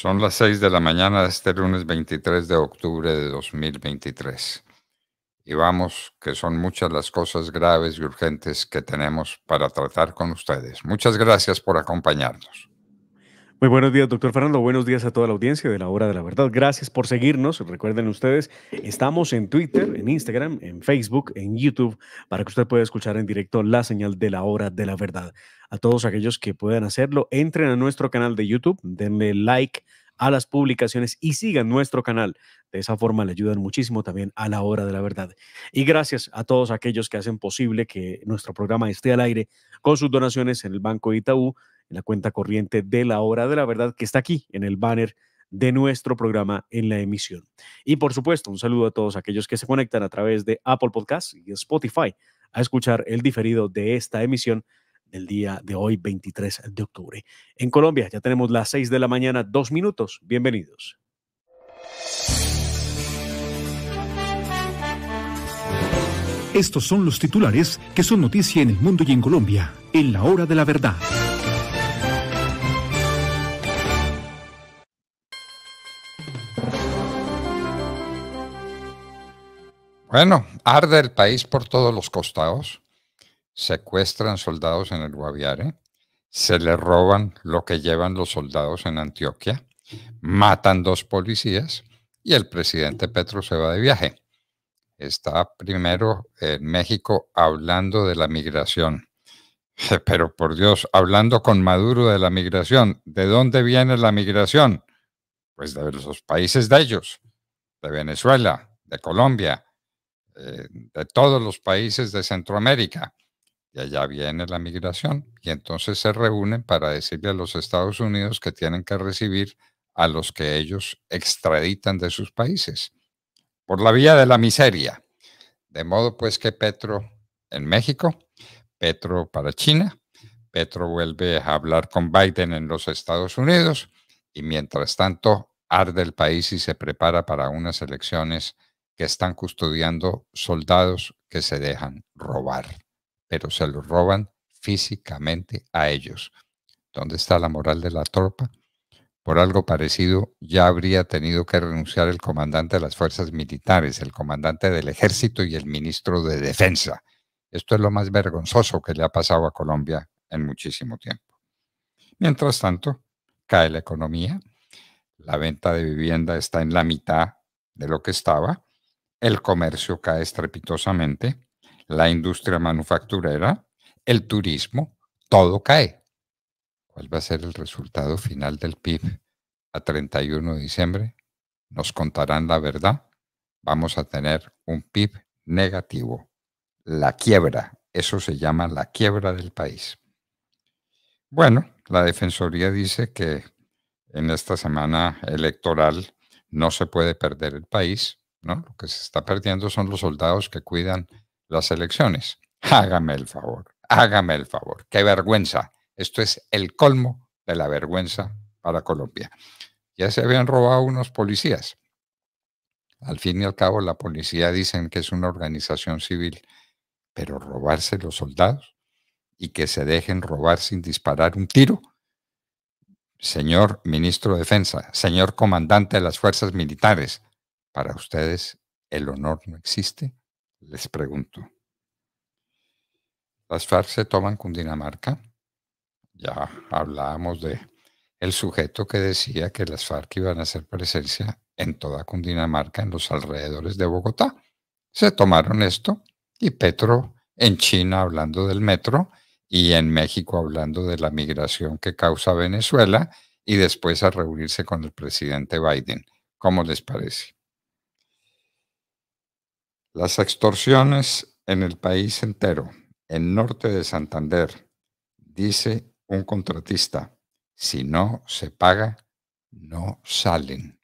Son las 6 de la mañana de este lunes 23 de octubre de 2023. Y vamos, que son muchas las cosas graves y urgentes que tenemos para tratar con ustedes. Muchas gracias por acompañarnos. Muy buenos días, doctor Fernando. Buenos días a toda la audiencia de la Hora de la Verdad. Gracias por seguirnos. Recuerden ustedes, estamos en Twitter, en Instagram, en Facebook, en YouTube, para que usted pueda escuchar en directo la señal de la Hora de la Verdad. A todos aquellos que puedan hacerlo, entren a nuestro canal de YouTube, denle like a las publicaciones y sigan nuestro canal. De esa forma le ayudan muchísimo también a la hora de la verdad. Y gracias a todos aquellos que hacen posible que nuestro programa esté al aire con sus donaciones en el Banco Itaú en la cuenta corriente de la hora de la verdad que está aquí en el banner de nuestro programa en la emisión. Y por supuesto, un saludo a todos aquellos que se conectan a través de Apple Podcasts y Spotify a escuchar el diferido de esta emisión del día de hoy, 23 de octubre. En Colombia ya tenemos las 6 de la mañana, dos minutos. Bienvenidos. Estos son los titulares que son noticia en el mundo y en Colombia, en la hora de la verdad. Bueno, arde el país por todos los costados, secuestran soldados en el Guaviare, se le roban lo que llevan los soldados en Antioquia, matan dos policías y el presidente Petro se va de viaje. Está primero en México hablando de la migración. Pero por Dios, hablando con Maduro de la migración, ¿de dónde viene la migración? Pues de los países de ellos, de Venezuela, de Colombia, eh, de todos los países de Centroamérica. Y allá viene la migración. Y entonces se reúnen para decirle a los Estados Unidos que tienen que recibir a los que ellos extraditan de sus países por la vía de la miseria. De modo pues que Petro en México, Petro para China, Petro vuelve a hablar con Biden en los Estados Unidos y mientras tanto arde el país y se prepara para unas elecciones que están custodiando soldados que se dejan robar, pero se los roban físicamente a ellos. ¿Dónde está la moral de la tropa? Por algo parecido, ya habría tenido que renunciar el comandante de las fuerzas militares, el comandante del ejército y el ministro de defensa. Esto es lo más vergonzoso que le ha pasado a Colombia en muchísimo tiempo. Mientras tanto, cae la economía, la venta de vivienda está en la mitad de lo que estaba, el comercio cae estrepitosamente, la industria manufacturera, el turismo, todo cae. ¿Cuál va a ser el resultado final del PIB a 31 de diciembre? Nos contarán la verdad. Vamos a tener un PIB negativo. La quiebra. Eso se llama la quiebra del país. Bueno, la Defensoría dice que en esta semana electoral no se puede perder el país, ¿no? Lo que se está perdiendo son los soldados que cuidan las elecciones. Hágame el favor, hágame el favor. Qué vergüenza. Esto es el colmo de la vergüenza para Colombia. Ya se habían robado unos policías. Al fin y al cabo, la policía dicen que es una organización civil, pero robarse los soldados y que se dejen robar sin disparar un tiro. Señor ministro de Defensa, señor comandante de las fuerzas militares, ¿Para ustedes el honor no existe? Les pregunto. Las FARC se toman Cundinamarca. Ya hablábamos de el sujeto que decía que las FARC iban a hacer presencia en toda Cundinamarca, en los alrededores de Bogotá. Se tomaron esto y Petro en China hablando del metro y en México hablando de la migración que causa Venezuela y después a reunirse con el presidente Biden. ¿Cómo les parece? Las extorsiones en el país entero, en norte de Santander, dice un contratista, si no se paga, no salen,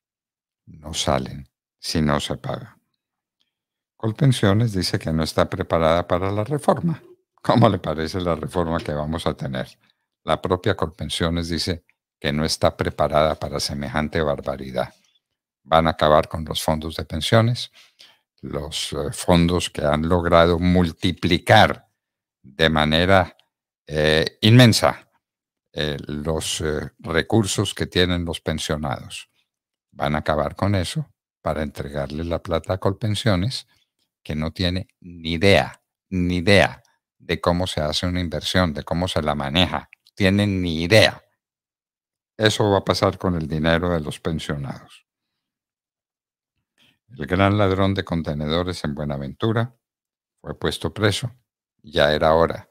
no salen si no se paga. Colpensiones dice que no está preparada para la reforma. ¿Cómo le parece la reforma que vamos a tener? La propia Colpensiones dice que no está preparada para semejante barbaridad. Van a acabar con los fondos de pensiones, los eh, fondos que han logrado multiplicar de manera eh, inmensa eh, los recursos que tienen los pensionados. Van a acabar con eso para entregarle la plata a Colpensiones, que no tiene ni idea, ni idea de cómo se hace una inversión, de cómo se la maneja. Tienen ni idea. Eso va a pasar con el dinero de los pensionados. El gran ladrón de contenedores en Buenaventura fue puesto preso. Ya era hora.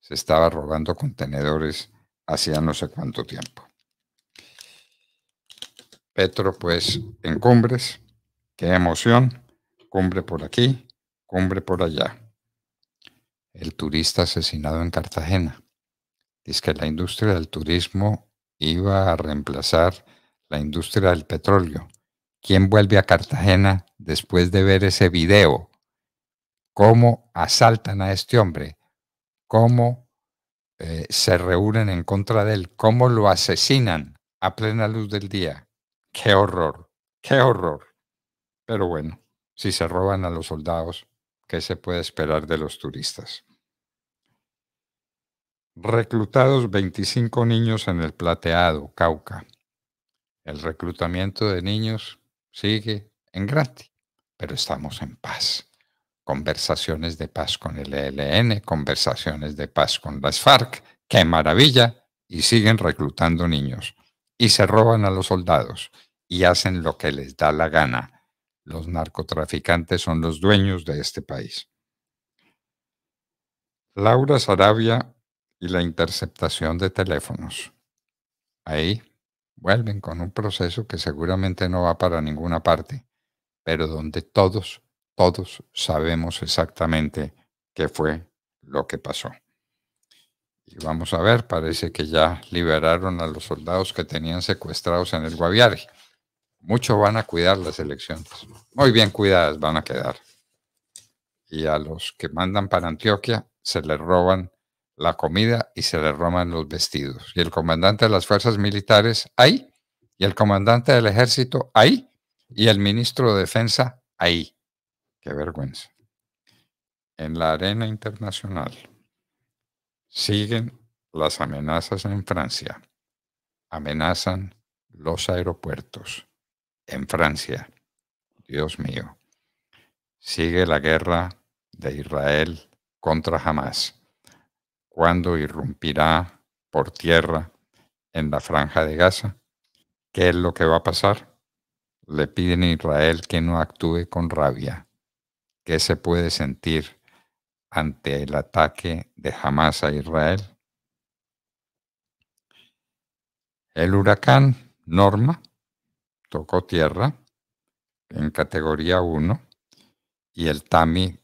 Se estaba robando contenedores hacía no sé cuánto tiempo. Petro, pues, en cumbres. Qué emoción. Cumbre por aquí, cumbre por allá. El turista asesinado en Cartagena. Dice que la industria del turismo iba a reemplazar la industria del petróleo. ¿Quién vuelve a Cartagena después de ver ese video? ¿Cómo asaltan a este hombre? ¿Cómo eh, se reúnen en contra de él? ¿Cómo lo asesinan a plena luz del día? ¡Qué horror! ¡Qué horror! Pero bueno, si se roban a los soldados, ¿qué se puede esperar de los turistas? Reclutados 25 niños en el Plateado, Cauca. El reclutamiento de niños sigue en gratis, pero estamos en paz. Conversaciones de paz con el ELN, conversaciones de paz con las FARC, qué maravilla, y siguen reclutando niños, y se roban a los soldados, y hacen lo que les da la gana. Los narcotraficantes son los dueños de este país. Laura Sarabia y la interceptación de teléfonos. Ahí Vuelven con un proceso que seguramente no va para ninguna parte, pero donde todos, todos sabemos exactamente qué fue lo que pasó. Y vamos a ver, parece que ya liberaron a los soldados que tenían secuestrados en el Guaviare. Mucho van a cuidar las elecciones. Muy bien cuidadas van a quedar. Y a los que mandan para Antioquia se les roban la comida y se le los vestidos. Y el comandante de las fuerzas militares ahí, y el comandante del ejército ahí, y el ministro de defensa ahí. Qué vergüenza. En la arena internacional siguen las amenazas en Francia. Amenazan los aeropuertos en Francia. Dios mío. Sigue la guerra de Israel contra Hamas cuándo irrumpirá por tierra en la franja de Gaza. ¿Qué es lo que va a pasar? Le piden a Israel que no actúe con rabia. ¿Qué se puede sentir ante el ataque de Hamas a Israel? El huracán Norma tocó tierra en categoría 1 y el Tami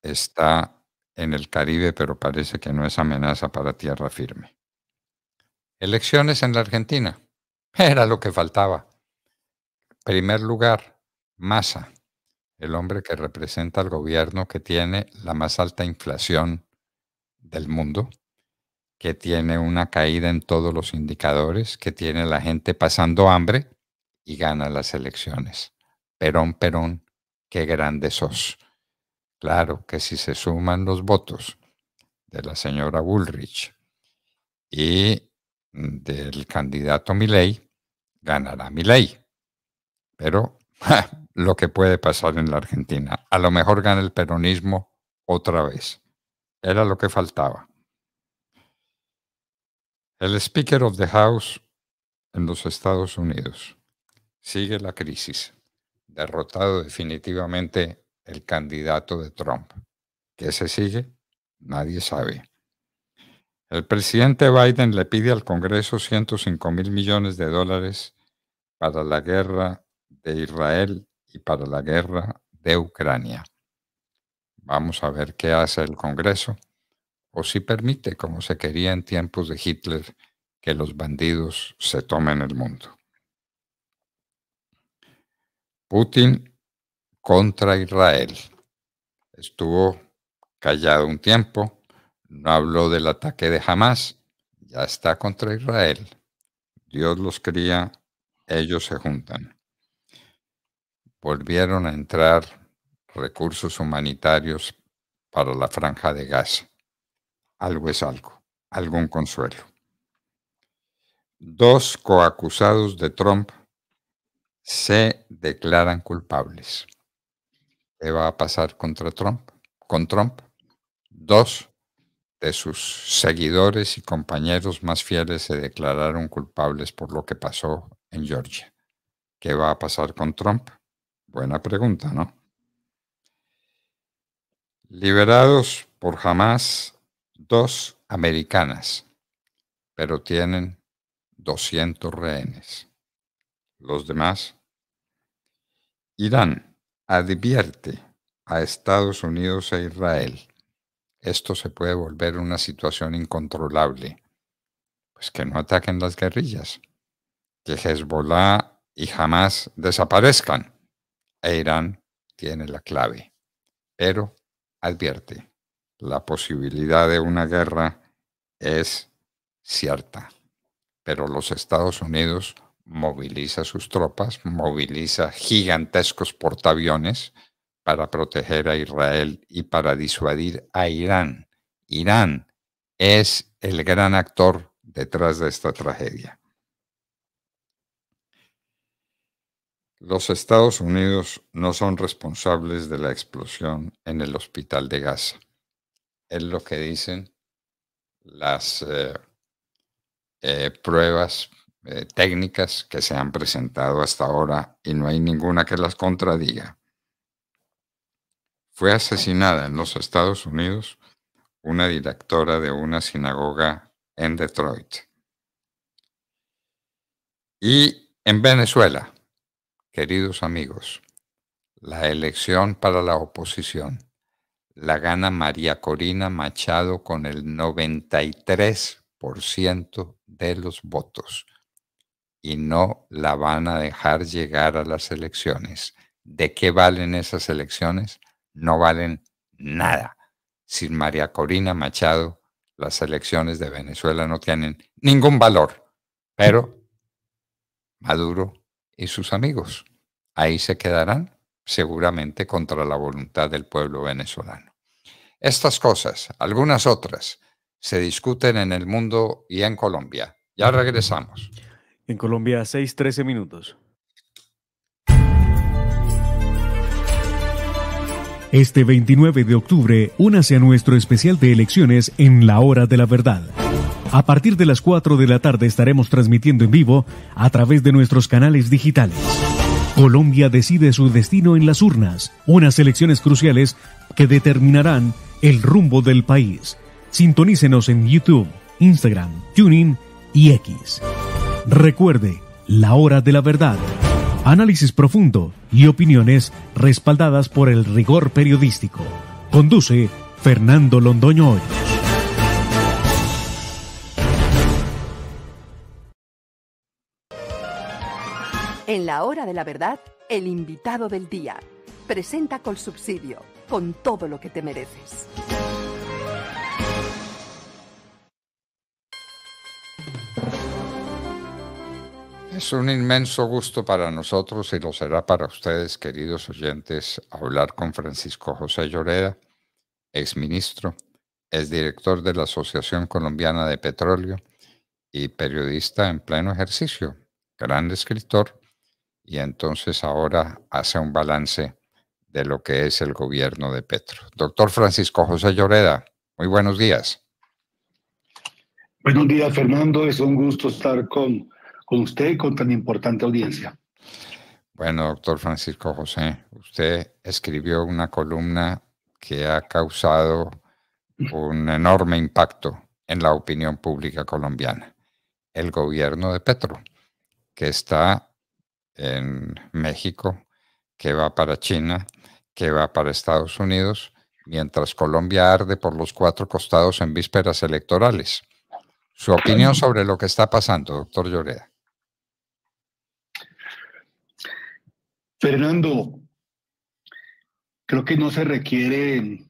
está en el Caribe, pero parece que no es amenaza para tierra firme. Elecciones en la Argentina. Era lo que faltaba. Primer lugar, Massa, el hombre que representa al gobierno que tiene la más alta inflación del mundo, que tiene una caída en todos los indicadores, que tiene la gente pasando hambre y gana las elecciones. Perón, Perón, qué grande sos. Claro que si se suman los votos de la señora Bullrich y del candidato Milley, ganará Milley. Pero lo que puede pasar en la Argentina, a lo mejor gana el peronismo otra vez. Era lo que faltaba. El Speaker of the House en los Estados Unidos sigue la crisis, derrotado definitivamente el candidato de Trump. ¿Qué se sigue? Nadie sabe. El presidente Biden le pide al Congreso 105 mil millones de dólares para la guerra de Israel y para la guerra de Ucrania. Vamos a ver qué hace el Congreso o si permite, como se quería en tiempos de Hitler, que los bandidos se tomen el mundo. Putin contra Israel. Estuvo callado un tiempo, no habló del ataque de Hamas, ya está contra Israel. Dios los cría, ellos se juntan. Volvieron a entrar recursos humanitarios para la franja de gas. Algo es algo, algún consuelo. Dos coacusados de Trump se declaran culpables. ¿Qué va a pasar contra Trump, con Trump. Dos de sus seguidores y compañeros más fieles se declararon culpables por lo que pasó en Georgia. ¿Qué va a pasar con Trump? Buena pregunta, ¿no? Liberados por jamás dos americanas, pero tienen 200 rehenes. Los demás, Irán advierte a Estados Unidos e Israel, esto se puede volver una situación incontrolable. Pues que no ataquen las guerrillas, que Hezbollah y Hamas desaparezcan. E Irán tiene la clave, pero advierte, la posibilidad de una guerra es cierta, pero los Estados Unidos moviliza sus tropas, moviliza gigantescos portaaviones para proteger a Israel y para disuadir a Irán. Irán es el gran actor detrás de esta tragedia. Los Estados Unidos no son responsables de la explosión en el hospital de Gaza. Es lo que dicen las eh, eh, pruebas eh, técnicas que se han presentado hasta ahora y no hay ninguna que las contradiga. Fue asesinada en los Estados Unidos una directora de una sinagoga en Detroit. Y en Venezuela, queridos amigos, la elección para la oposición la gana María Corina Machado con el 93% de los votos y no la van a dejar llegar a las elecciones. ¿De qué valen esas elecciones? No valen nada. Sin María Corina Machado, las elecciones de Venezuela no tienen ningún valor. Pero Maduro y sus amigos ahí se quedarán seguramente contra la voluntad del pueblo venezolano. Estas cosas, algunas otras, se discuten en el mundo y en Colombia. Ya regresamos. En Colombia, 6:13 minutos. Este 29 de octubre, únase a nuestro especial de elecciones en la hora de la verdad. A partir de las 4 de la tarde estaremos transmitiendo en vivo a través de nuestros canales digitales. Colombia decide su destino en las urnas, unas elecciones cruciales que determinarán el rumbo del país. Sintonícenos en YouTube, Instagram, Tuning y X. Recuerde, la hora de la verdad. Análisis profundo y opiniones respaldadas por el rigor periodístico. Conduce Fernando Londoño hoy. En la hora de la verdad, el invitado del día presenta con subsidio con todo lo que te mereces. Es un inmenso gusto para nosotros y lo será para ustedes, queridos oyentes, hablar con Francisco José Lloreda, exministro, exdirector de la Asociación Colombiana de Petróleo y periodista en pleno ejercicio, gran escritor, y entonces ahora hace un balance de lo que es el gobierno de Petro. Doctor Francisco José Lloreda, muy buenos días. Buenos días, Fernando. Es un gusto estar con con usted y con tan importante audiencia. Bueno, doctor Francisco José, usted escribió una columna que ha causado un enorme impacto en la opinión pública colombiana. El gobierno de Petro, que está en México, que va para China, que va para Estados Unidos, mientras Colombia arde por los cuatro costados en vísperas electorales. Su opinión sobre lo que está pasando, doctor Lloreda. Fernando, creo que no se requiere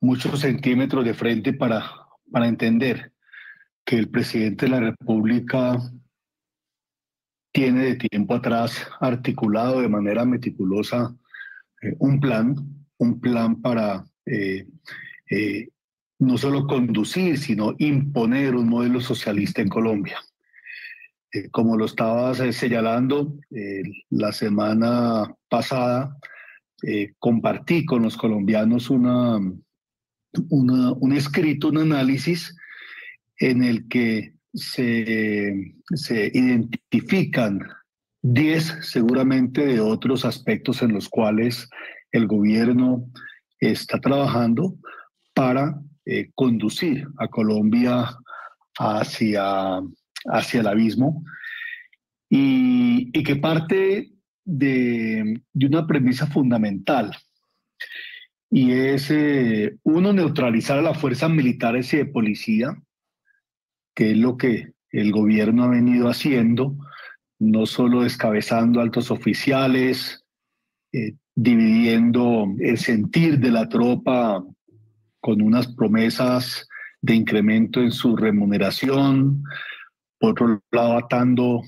muchos centímetros de frente para, para entender que el presidente de la República tiene de tiempo atrás articulado de manera meticulosa eh, un plan, un plan para eh, eh, no solo conducir, sino imponer un modelo socialista en Colombia. Eh, como lo estabas eh, señalando, eh, la semana pasada compartí con los colombianos una, un escrito, un análisis en el que se, se identifican 10 seguramente de otros aspectos en los cuales el gobierno está trabajando para conducir a Colombia hacia hacia el abismo y, que parte de, una premisa fundamental y es, eh, uno, neutralizar a las fuerzas militares y de policía, que es lo que el gobierno ha venido haciendo, no solo descabezando altos oficiales, eh, dividiendo el sentir de la tropa con unas promesas de incremento en su remuneración, por otro lado atando,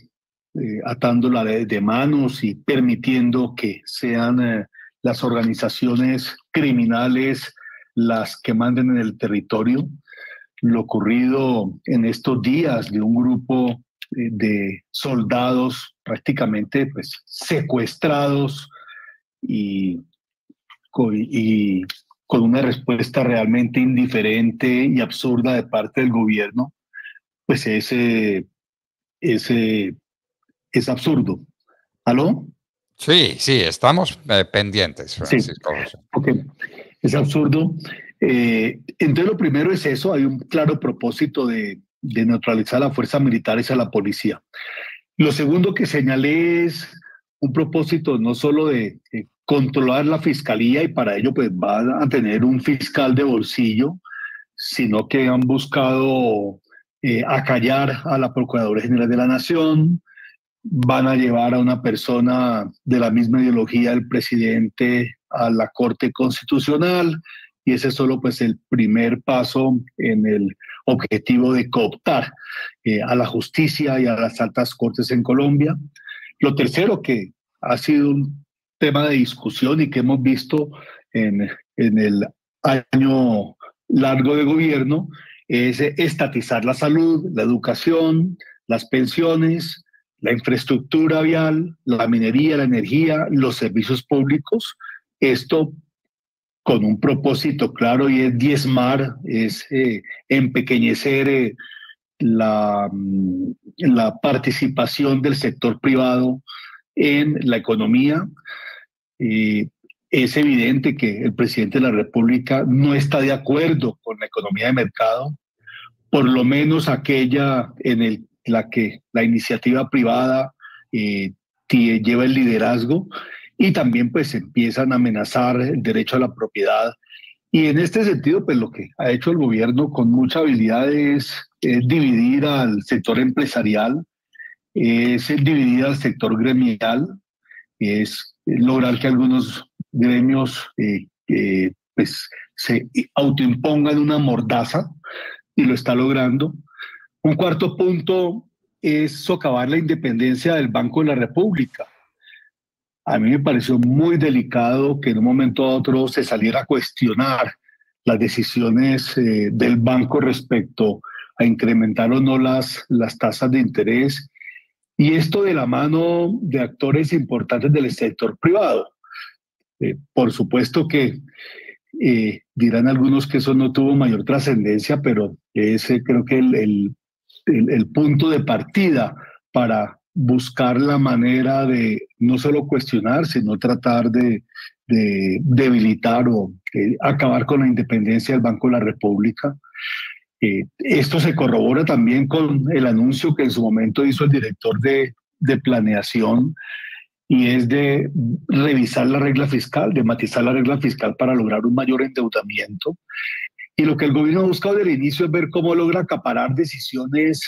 eh, la de, de, manos y permitiendo que sean eh, las organizaciones criminales las que manden en el territorio. Lo ocurrido en estos días de un grupo eh, de soldados prácticamente pues, secuestrados y con una respuesta realmente indiferente y absurda de parte del gobierno pues ese es, absurdo. ¿Aló? Sí, sí, estamos eh, pendientes, Francisco. Sí, Es absurdo. Eh, entonces, lo primero es eso, hay un claro propósito de, neutralizar a fuerza militar militares a la policía. Lo segundo que señalé es un propósito no solo de eh, controlar la fiscalía y para ello pues van a tener un fiscal de bolsillo, sino que han buscado eh, ...a callar a la Procuradora General de la Nación, van a llevar a una persona de la misma ideología del presidente a la Corte Constitucional y ese es solo pues el primer paso en el objetivo de cooptar eh, a la justicia y a las altas cortes en Colombia. Lo tercero que ha sido un tema de discusión y que hemos visto en, en el año largo de gobierno es estatizar la salud, la educación, las pensiones, la infraestructura vial, la minería, la energía, los servicios públicos. Esto con un propósito claro y es diezmar, es eh, empequeñecer eh, mm, la, participación del sector privado en la economía. es evidente que el presidente de la República no está de acuerdo con la economía de mercado, por lo menos aquella en el, la que la iniciativa privada eh, lleva el liderazgo y también pues empiezan a amenazar el derecho a la propiedad. Y en este sentido, pues lo que ha hecho el gobierno con mucha habilidad es, dividir al sector empresarial, es dividir al sector gremial, es lograr que algunos gremios eh, pues, se autoimpongan una mordaza y lo está logrando. Un cuarto punto es socavar la independencia del Banco de la República. A mí me pareció muy delicado que en un momento a otro se saliera a cuestionar las decisiones eh, del banco respecto a incrementar o no las, las tasas de interés. Y esto de la mano de actores importantes del sector privado. Eh, por supuesto que eh, dirán algunos que eso no tuvo mayor trascendencia, pero ese creo que el, el, punto de partida para buscar la manera de no solo cuestionar, sino tratar de, debilitar o eh, acabar con la independencia del Banco de la República. Eh, esto se corrobora también con el anuncio que en su momento hizo el director de, de planeación y es de revisar la regla fiscal, de matizar la regla fiscal para lograr un mayor endeudamiento. Y lo que el gobierno ha buscado desde el inicio es ver cómo logra acaparar decisiones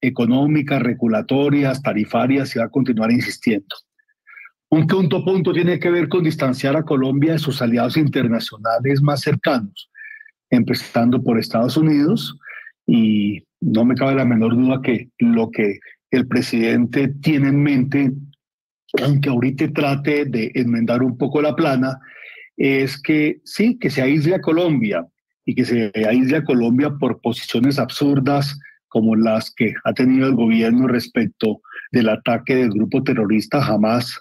económicas, regulatorias, tarifarias, y va a continuar insistiendo. Un quinto punto tiene que ver con distanciar a Colombia de sus aliados internacionales más cercanos, empezando por Estados Unidos. Y no me cabe la menor duda que lo que el presidente tiene en mente aunque ahorita trate de enmendar un poco la plana, es que sí, que se aísle a Colombia y que se aísle a Colombia por posiciones absurdas como las que ha tenido el gobierno respecto del ataque del grupo terrorista Hamas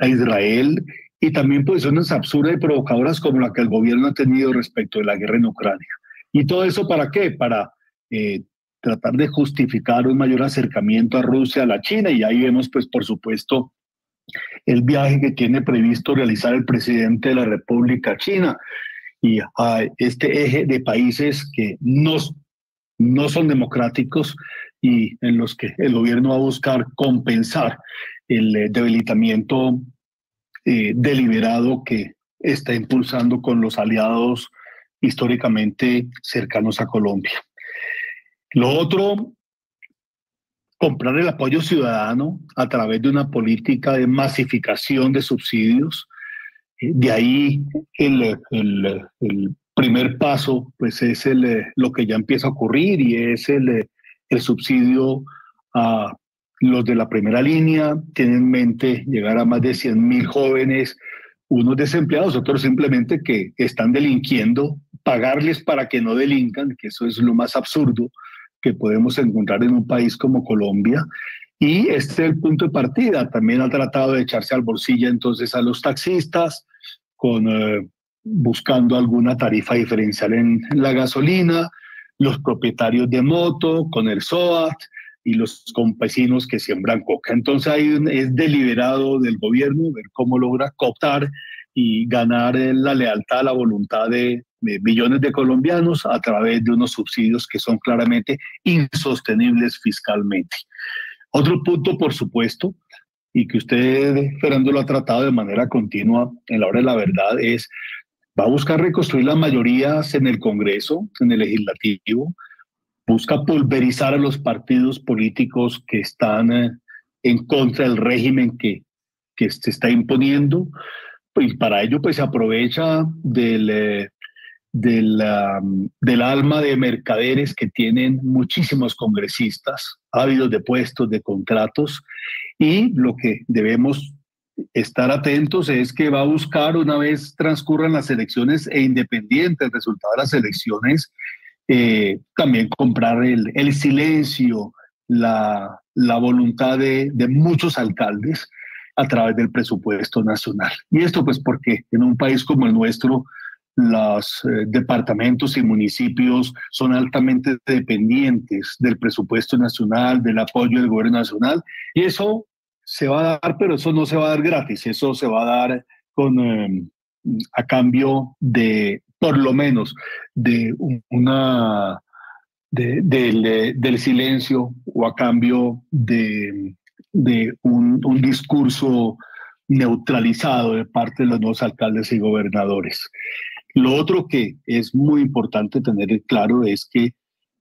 a Israel y también posiciones absurdas y provocadoras como la que el gobierno ha tenido respecto de la guerra en Ucrania. ¿Y todo eso para qué? Para eh, tratar de justificar un mayor acercamiento a Rusia, a la China, y ahí vemos, pues, por supuesto, el viaje que tiene previsto realizar el presidente de la República China y a ah, este eje de países que no, no son democráticos y en los que el gobierno va a buscar compensar el eh, debilitamiento eh, deliberado que está impulsando con los aliados históricamente cercanos a Colombia. Lo otro comprar el apoyo ciudadano a través de una política de masificación de subsidios. Eh, de ahí el, primer paso pues es eh, lo que ya empieza a ocurrir y es el, eh, el subsidio a los de la primera línea, tienen en mente llegar a más de 100 mil jóvenes, unos desempleados, otros simplemente que están delinquiendo, pagarles para que no delincan, que eso es lo más absurdo, que podemos encontrar en un país como Colombia. Y este es el punto de partida. También ha tratado de echarse al bolsillo entonces a los taxistas, con, eh, buscando alguna tarifa diferencial en, la gasolina, los propietarios de moto, con el SOAT y los campesinos que siembran coca. Entonces ahí es deliberado del gobierno ver cómo logra cooptar y ganar eh, la lealtad, la voluntad de, eh, millones de colombianos a través de unos subsidios que son claramente insostenibles fiscalmente. Otro punto, por supuesto, y que usted, Fernando, lo ha tratado de manera continua en la hora de la verdad, es, va a buscar reconstruir las mayorías en el Congreso, en el legislativo, busca pulverizar a los partidos políticos que están eh, en contra del régimen que, se está imponiendo, y para ello pues se aprovecha del... Eh, Um, del, alma de mercaderes que tienen muchísimos congresistas, ávidos de puestos, de contratos, y lo que debemos estar atentos es que va a buscar una vez transcurran las elecciones e independientes el resultado de las elecciones, eh, también comprar el, silencio, la, voluntad de, muchos alcaldes a través del presupuesto nacional. Y esto pues porque en un país como el nuestro los eh, departamentos y municipios son altamente dependientes del presupuesto nacional, del apoyo del gobierno nacional, y eso se va a dar, pero eso no se va a dar gratis, eso se va a dar con, em, a cambio de, por lo menos, de una, del silencio o a cambio de, un, un discurso neutralizado de parte de los nuevos alcaldes y gobernadores. Lo otro que es muy importante tener claro es que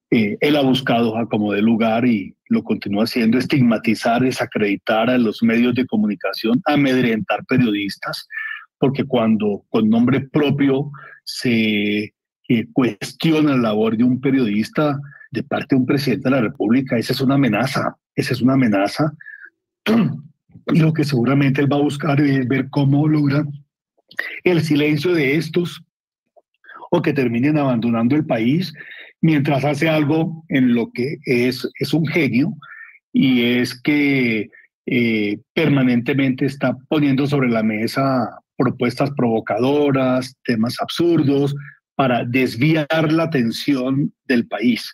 eh, él ha buscado como de lugar y lo continúa haciendo, estigmatizar, desacreditar a los medios de comunicación, amedrentar periodistas, porque cuando con nombre propio se eh, cuestiona la labor de un periodista de parte de un presidente de la República, esa es una amenaza, esa es una amenaza. lo que seguramente él va a buscar es ver cómo logra el silencio de estos o que terminen abandonando el país mientras hace algo en lo que es, un genio y es que eh, permanentemente está poniendo sobre la mesa propuestas provocadoras, temas absurdos, para desviar la atención del país.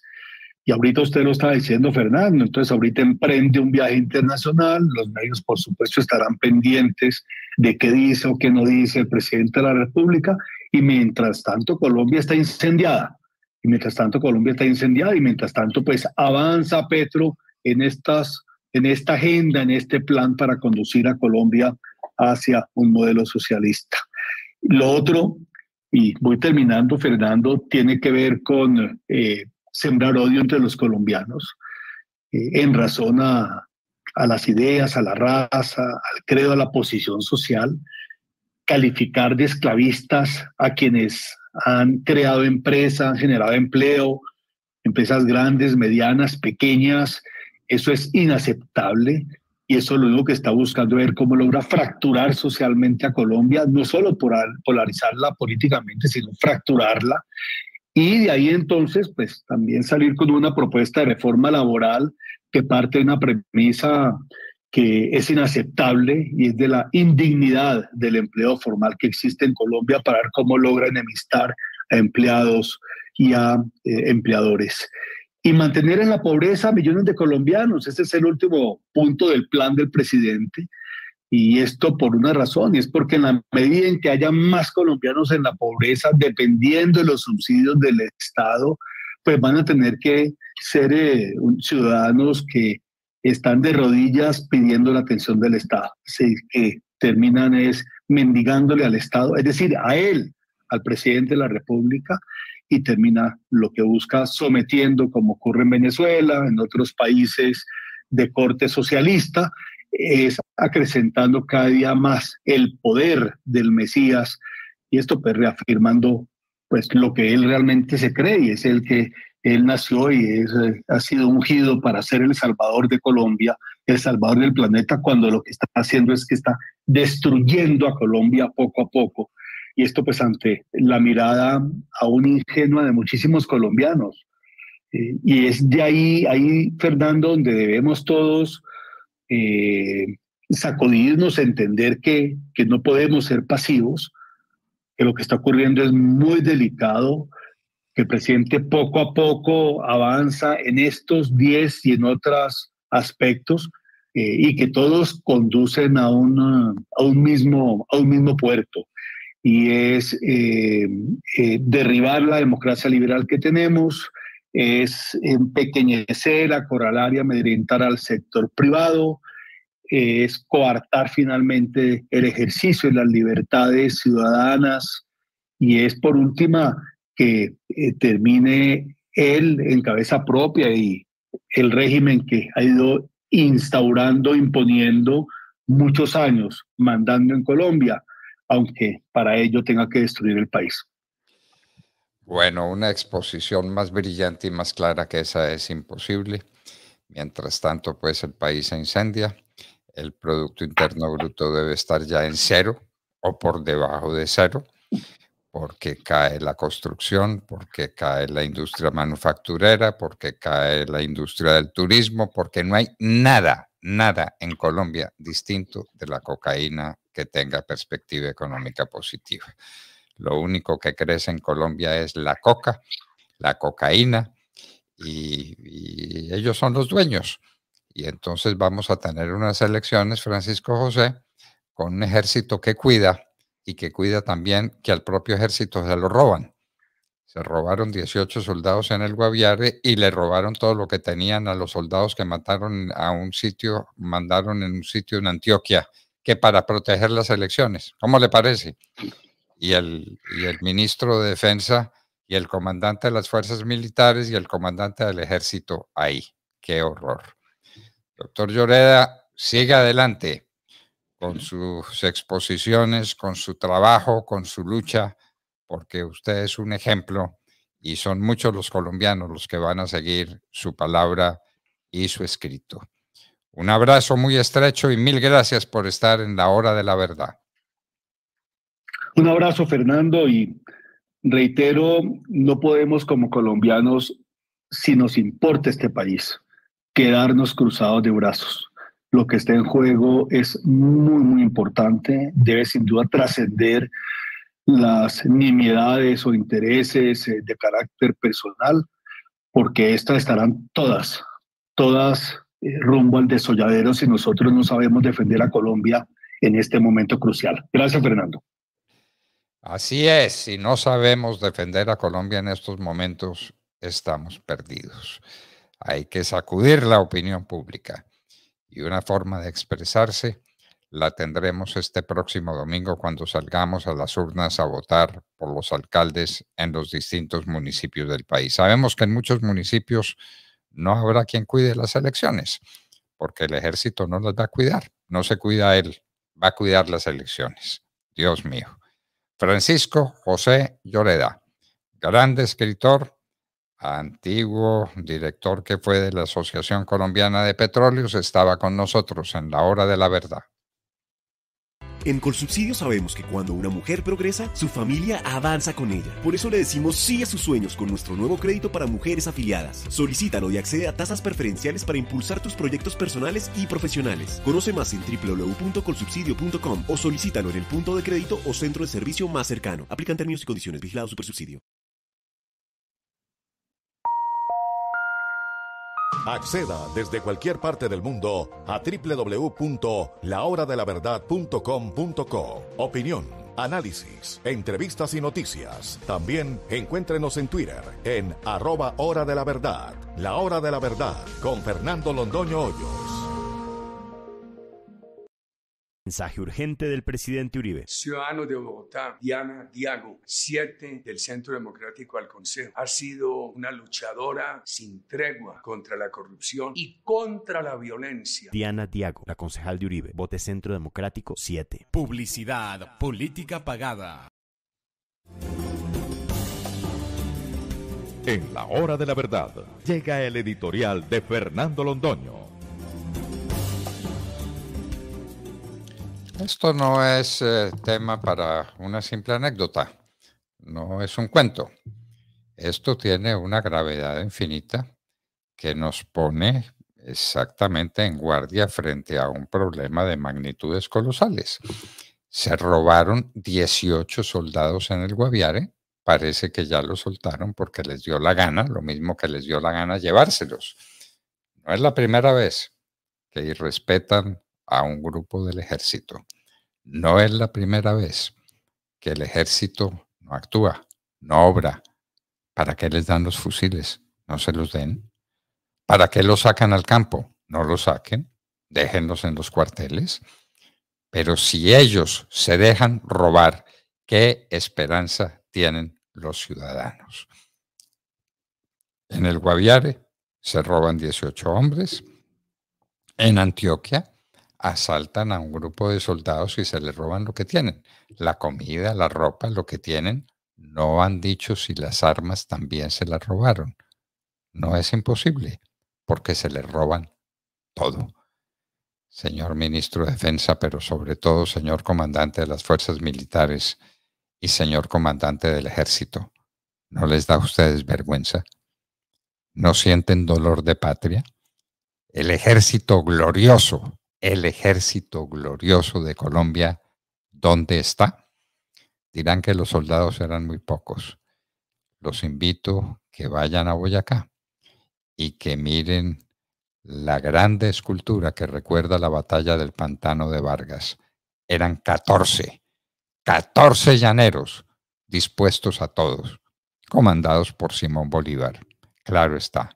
Y ahorita usted lo está diciendo, Fernando, entonces ahorita emprende un viaje internacional, los medios por supuesto estarán pendientes de qué dice o qué no dice el presidente de la República y mientras tanto Colombia está incendiada. Y mientras tanto Colombia está incendiada y mientras tanto pues avanza Petro en, estas, en esta agenda, en este plan para conducir a Colombia hacia un modelo socialista. Lo otro, y voy terminando, Fernando, tiene que ver con eh, sembrar odio entre los colombianos eh, en razón a, a las ideas, a la raza, al credo, a la posición social calificar de esclavistas a quienes han creado empresas, han generado empleo, empresas grandes, medianas, pequeñas. Eso es inaceptable y eso es lo único que está buscando ver cómo logra fracturar socialmente a Colombia, no solo por polarizarla políticamente, sino fracturarla. Y de ahí entonces, pues también salir con una propuesta de reforma laboral que parte de una premisa que es inaceptable y es de la indignidad del empleo formal que existe en Colombia para ver cómo logra enemistar a empleados y a eh, empleadores. Y mantener en la pobreza a millones de colombianos, ese es el último punto del plan del presidente. Y esto por una razón, y es porque en la medida en que haya más colombianos en la pobreza, dependiendo de los subsidios del Estado, pues van a tener que ser eh, ciudadanos que están de rodillas pidiendo la atención del Estado, sí, que eh, terminan es mendigándole al Estado, es decir, a él, al presidente de la República, y termina lo que busca sometiendo, como ocurre en Venezuela, en otros países de corte socialista, es acrecentando cada día más el poder del Mesías, y esto pues reafirmando pues lo que él realmente se cree, y es el que él nació y eh, ha sido ungido para ser el salvador de Colombia, el salvador del planeta, cuando lo que está haciendo es que está destruyendo a Colombia poco a poco. Y esto pues ante la mirada aún ingenua de muchísimos colombianos. Eh, y es de ahí, ahí, Fernando, donde debemos todos eh, sacudirnos, entender que, que no podemos ser pasivos, que lo que está ocurriendo es muy delicado, que el presidente poco a poco avanza en estos 10 y en otros aspectos eh, y que todos conducen a, a, un mismo, a mismo puerto y es eh, eh, derribar la democracia liberal que tenemos, es empequeñecer, acorralar y amedrentar al sector privado, es coartar finalmente el ejercicio de las libertades ciudadanas y es por última que eh, termine él en cabeza propia y el régimen que ha ido instaurando, imponiendo muchos años, mandando en Colombia, aunque para ello tenga que destruir el país. Bueno, una exposición más brillante y más clara que esa es imposible. Mientras tanto, pues el país se incendia, el Producto Interno Bruto debe estar ya en cero o por debajo de cero porque cae la construcción, porque cae la industria manufacturera, porque cae la industria del turismo, porque no hay nada, nada en Colombia distinto de la cocaína que tenga perspectiva económica positiva. Lo único que crece en Colombia es la coca, la cocaína, y, ellos son los dueños. Y entonces vamos a tener unas elecciones, Francisco José, con un ejército que cuida y que cuida también que al propio ejército se lo roban. Se robaron 18 soldados en el Guaviare y le robaron todo lo que tenían a los soldados que mataron a un sitio, mandaron en un sitio en Antioquia, que para proteger las elecciones. ¿Cómo le parece? Y el, y el ministro de Defensa y el comandante de las fuerzas militares y el comandante del ejército ahí. Qué horror. Doctor Lloreda, sigue adelante con sus exposiciones, con su trabajo, con su lucha, porque usted es un ejemplo y son muchos los colombianos los que van a seguir su palabra y su escrito. Un abrazo muy estrecho y mil gracias por estar en la hora de la verdad. Un abrazo, Fernando, y reitero, no podemos como colombianos, si nos importa este país, quedarnos cruzados de brazos lo que está en juego es muy, muy importante, debe sin duda trascender las nimiedades o intereses eh, de carácter personal, porque estas estarán todas, todas eh, rumbo al desolladero si nosotros no sabemos defender a Colombia en este momento crucial. Gracias, Fernando. Así es, si no sabemos defender a Colombia en estos momentos, estamos perdidos. Hay que sacudir la opinión pública y una forma de expresarse la tendremos este próximo domingo cuando salgamos a las urnas a votar por los alcaldes en los distintos municipios del país. Sabemos que en muchos municipios no habrá quien cuide las elecciones, porque el ejército no las va a cuidar, no se cuida él, va a cuidar las elecciones. Dios mío. Francisco José Lloreda, grande escritor, antiguo director que fue de la Asociación Colombiana de Petróleos, estaba con nosotros en la hora de la verdad. En Colsubsidio sabemos que cuando una mujer progresa, su familia avanza con ella. Por eso le decimos sí a sus sueños con nuestro nuevo crédito para mujeres afiliadas. Solicítalo y accede a tasas preferenciales para impulsar tus proyectos personales y profesionales. Conoce más en www.colsubsidio.com o solicítalo en el punto de crédito o centro de servicio más cercano. Aplican términos y condiciones. Vigilado Supersubsidio. Acceda desde cualquier parte del mundo a www.lahoradelaverdad.com.co. Opinión, análisis, entrevistas y noticias. También encuéntrenos en Twitter en arroba hora de la verdad. La hora de la verdad con Fernando Londoño Hoyos. Mensaje urgente del presidente Uribe. Ciudadano de Bogotá, Diana Diago, 7, del Centro Democrático al Consejo, ha sido una luchadora sin tregua contra la corrupción y contra la violencia. Diana Diago, la concejal de Uribe, Vote Centro Democrático 7. Publicidad, política pagada. En la hora de la verdad, llega el editorial de Fernando Londoño Esto no es eh, tema para una simple anécdota, no es un cuento. Esto tiene una gravedad infinita que nos pone exactamente en guardia frente a un problema de magnitudes colosales. Se robaron 18 soldados en el Guaviare, parece que ya los soltaron porque les dio la gana, lo mismo que les dio la gana llevárselos. No es la primera vez que irrespetan a un grupo del ejército. No es la primera vez que el ejército no actúa, no obra. ¿Para qué les dan los fusiles? No se los den. ¿Para qué los sacan al campo? No los saquen. Déjenlos en los cuarteles. Pero si ellos se dejan robar, ¿qué esperanza tienen los ciudadanos? En el Guaviare se roban 18 hombres. En Antioquia asaltan a un grupo de soldados y se les roban lo que tienen. La comida, la ropa, lo que tienen. No han dicho si las armas también se las robaron. No es imposible, porque se les roban todo. Señor ministro de Defensa, pero sobre todo señor comandante de las fuerzas militares y señor comandante del ejército, ¿no les da a ustedes vergüenza? ¿No sienten dolor de patria? El ejército glorioso el ejército glorioso de Colombia, ¿dónde está? Dirán que los soldados eran muy pocos. Los invito que vayan a Boyacá y que miren la grande escultura que recuerda la batalla del pantano de Vargas. Eran 14, 14 llaneros dispuestos a todos, comandados por Simón Bolívar. Claro está.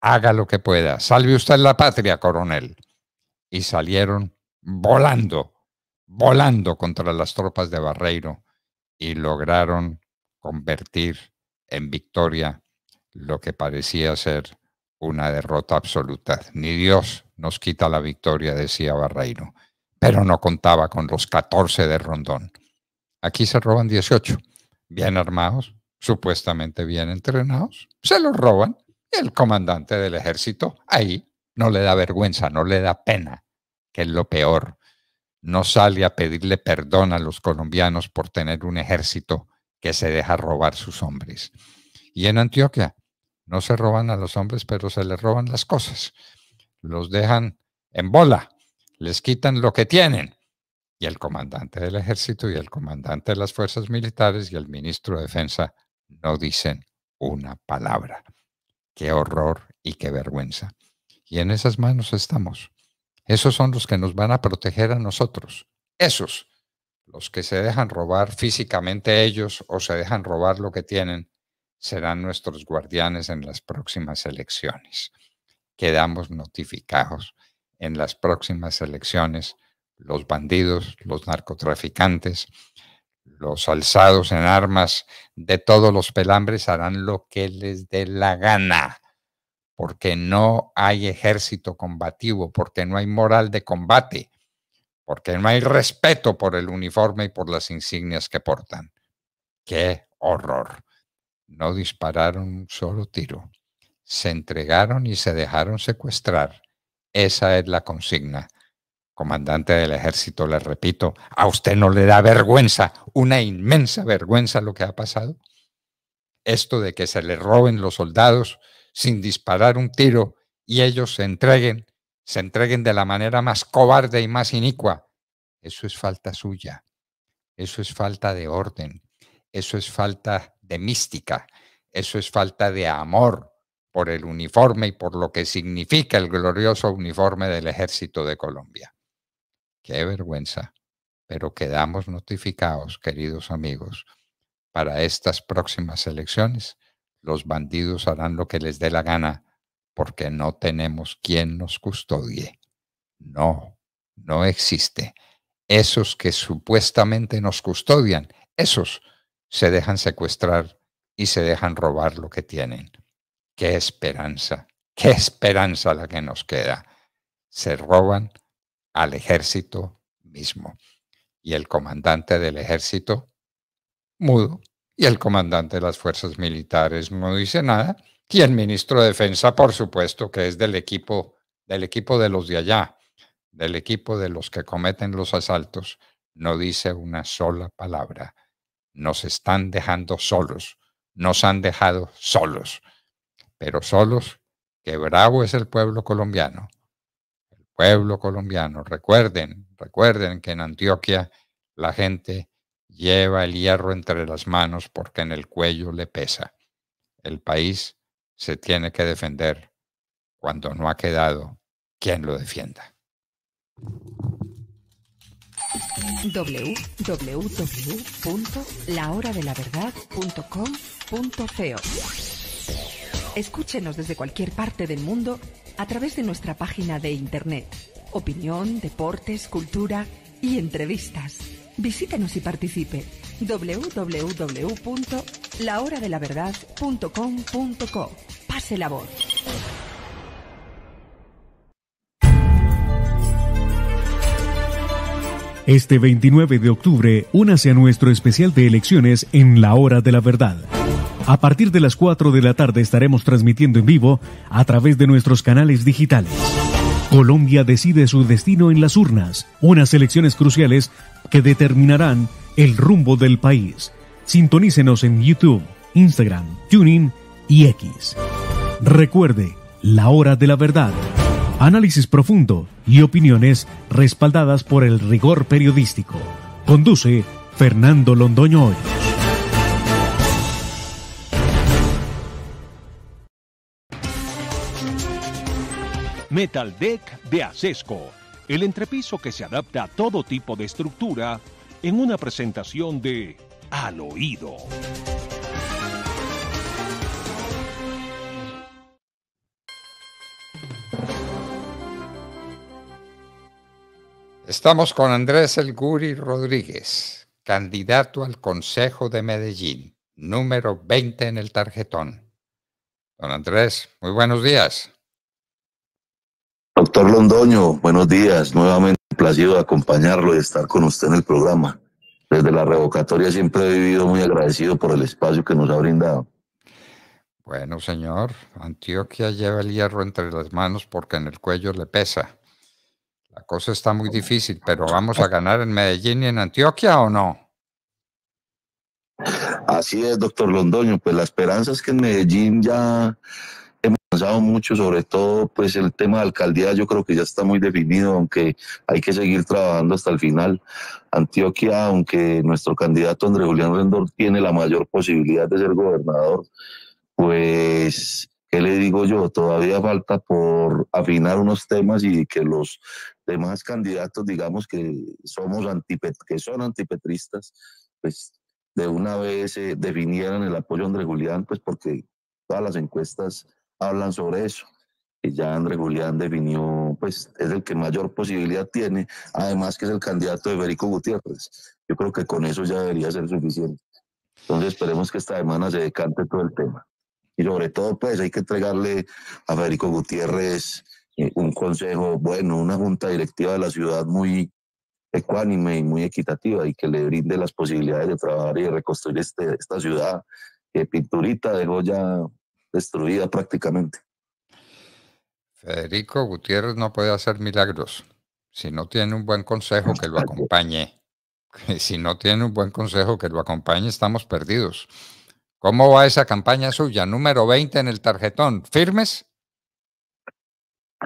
Haga lo que pueda. Salve usted la patria, coronel y salieron volando, volando contra las tropas de Barreiro y lograron convertir en victoria lo que parecía ser una derrota absoluta. Ni Dios nos quita la victoria, decía Barreiro, pero no contaba con los 14 de Rondón. Aquí se roban 18, bien armados, supuestamente bien entrenados, se los roban. El comandante del ejército ahí no le da vergüenza, no le da pena, que es lo peor. No sale a pedirle perdón a los colombianos por tener un ejército que se deja robar sus hombres. Y en Antioquia no se roban a los hombres, pero se les roban las cosas. Los dejan en bola, les quitan lo que tienen. Y el comandante del ejército y el comandante de las fuerzas militares y el ministro de defensa no dicen una palabra. Qué horror y qué vergüenza. Y en esas manos estamos. Esos son los que nos van a proteger a nosotros. Esos, los que se dejan robar físicamente ellos o se dejan robar lo que tienen, serán nuestros guardianes en las próximas elecciones. Quedamos notificados en las próximas elecciones los bandidos, los narcotraficantes, los alzados en armas de todos los pelambres harán lo que les dé la gana porque no hay ejército combativo, porque no hay moral de combate, porque no hay respeto por el uniforme y por las insignias que portan. ¡Qué horror! No dispararon un solo tiro. Se entregaron y se dejaron secuestrar. Esa es la consigna. Comandante del ejército, le repito, a usted no le da vergüenza, una inmensa vergüenza lo que ha pasado. Esto de que se le roben los soldados, sin disparar un tiro y ellos se entreguen, se entreguen de la manera más cobarde y más inicua. Eso es falta suya, eso es falta de orden, eso es falta de mística, eso es falta de amor por el uniforme y por lo que significa el glorioso uniforme del ejército de Colombia. Qué vergüenza, pero quedamos notificados, queridos amigos, para estas próximas elecciones los bandidos harán lo que les dé la gana, porque no tenemos quien nos custodie. No, no existe. Esos que supuestamente nos custodian, esos se dejan secuestrar y se dejan robar lo que tienen. ¡Qué esperanza! ¡Qué esperanza la que nos queda! Se roban al ejército mismo. Y el comandante del ejército, mudo, y el comandante de las fuerzas militares no dice nada y el ministro de defensa, por supuesto, que es del equipo del equipo de los de allá, del equipo de los que cometen los asaltos, no dice una sola palabra. Nos están dejando solos, nos han dejado solos, pero solos que bravo es el pueblo colombiano. El pueblo colombiano, recuerden, recuerden que en Antioquia la gente Lleva el hierro entre las manos porque en el cuello le pesa. El país se tiene que defender cuando no ha quedado quien lo defienda. www.lahoradelaverdad.com.co Escúchenos desde cualquier parte del mundo a través de nuestra página de internet. Opinión, deportes, cultura y entrevistas Visítenos y participe www.lahoradelaverdad.com.co. Pase la voz. Este 29 de octubre, únase a nuestro especial de elecciones en la hora de la verdad. A partir de las 4 de la tarde estaremos transmitiendo en vivo a través de nuestros canales digitales. Colombia decide su destino en las urnas, unas elecciones cruciales que determinarán el rumbo del país. Sintonícenos en YouTube, Instagram, Tuning y X. Recuerde, la hora de la verdad. Análisis profundo y opiniones respaldadas por el rigor periodístico. Conduce Fernando Londoño Hoy. Metal Deck de Acesco, el entrepiso que se adapta a todo tipo de estructura en una presentación de Al Oído. Estamos con Andrés Elguri Rodríguez, candidato al Consejo de Medellín, número 20 en el tarjetón. Don Andrés, muy buenos días. Doctor Londoño, buenos días. Nuevamente placido de acompañarlo y estar con usted en el programa. Desde la revocatoria siempre he vivido muy agradecido por el espacio que nos ha brindado. Bueno, señor, Antioquia lleva el hierro entre las manos porque en el cuello le pesa. La cosa está muy difícil, pero ¿vamos a ganar en Medellín y en Antioquia o no? Así es, doctor Londoño. Pues la esperanza es que en Medellín ya avanzado mucho, sobre todo pues el tema de alcaldía yo creo que ya está muy definido, aunque hay que seguir trabajando hasta el final. Antioquia, aunque nuestro candidato André Julián Rendón tiene la mayor posibilidad de ser gobernador, pues, ¿qué le digo yo? Todavía falta por afinar unos temas y que los demás candidatos, digamos que, somos anti que son antipetristas, pues de una vez definieron eh, definieran el apoyo a André Julián, pues porque todas las encuestas hablan sobre eso. Y ya André Julián definió, pues es el que mayor posibilidad tiene, además que es el candidato de Federico Gutiérrez. Yo creo que con eso ya debería ser suficiente. Entonces esperemos que esta semana se decante todo el tema. Y sobre todo, pues hay que entregarle a Federico Gutiérrez eh, un consejo bueno, una junta directiva de la ciudad muy ecuánime y muy equitativa y que le brinde las posibilidades de trabajar y de reconstruir este, esta ciudad. que Pinturita de ya destruida prácticamente. Federico Gutiérrez no puede hacer milagros. Si no tiene un buen consejo, que lo acompañe. Si no tiene un buen consejo, que lo acompañe, estamos perdidos. ¿Cómo va esa campaña suya? Número 20 en el tarjetón. ¿Firmes?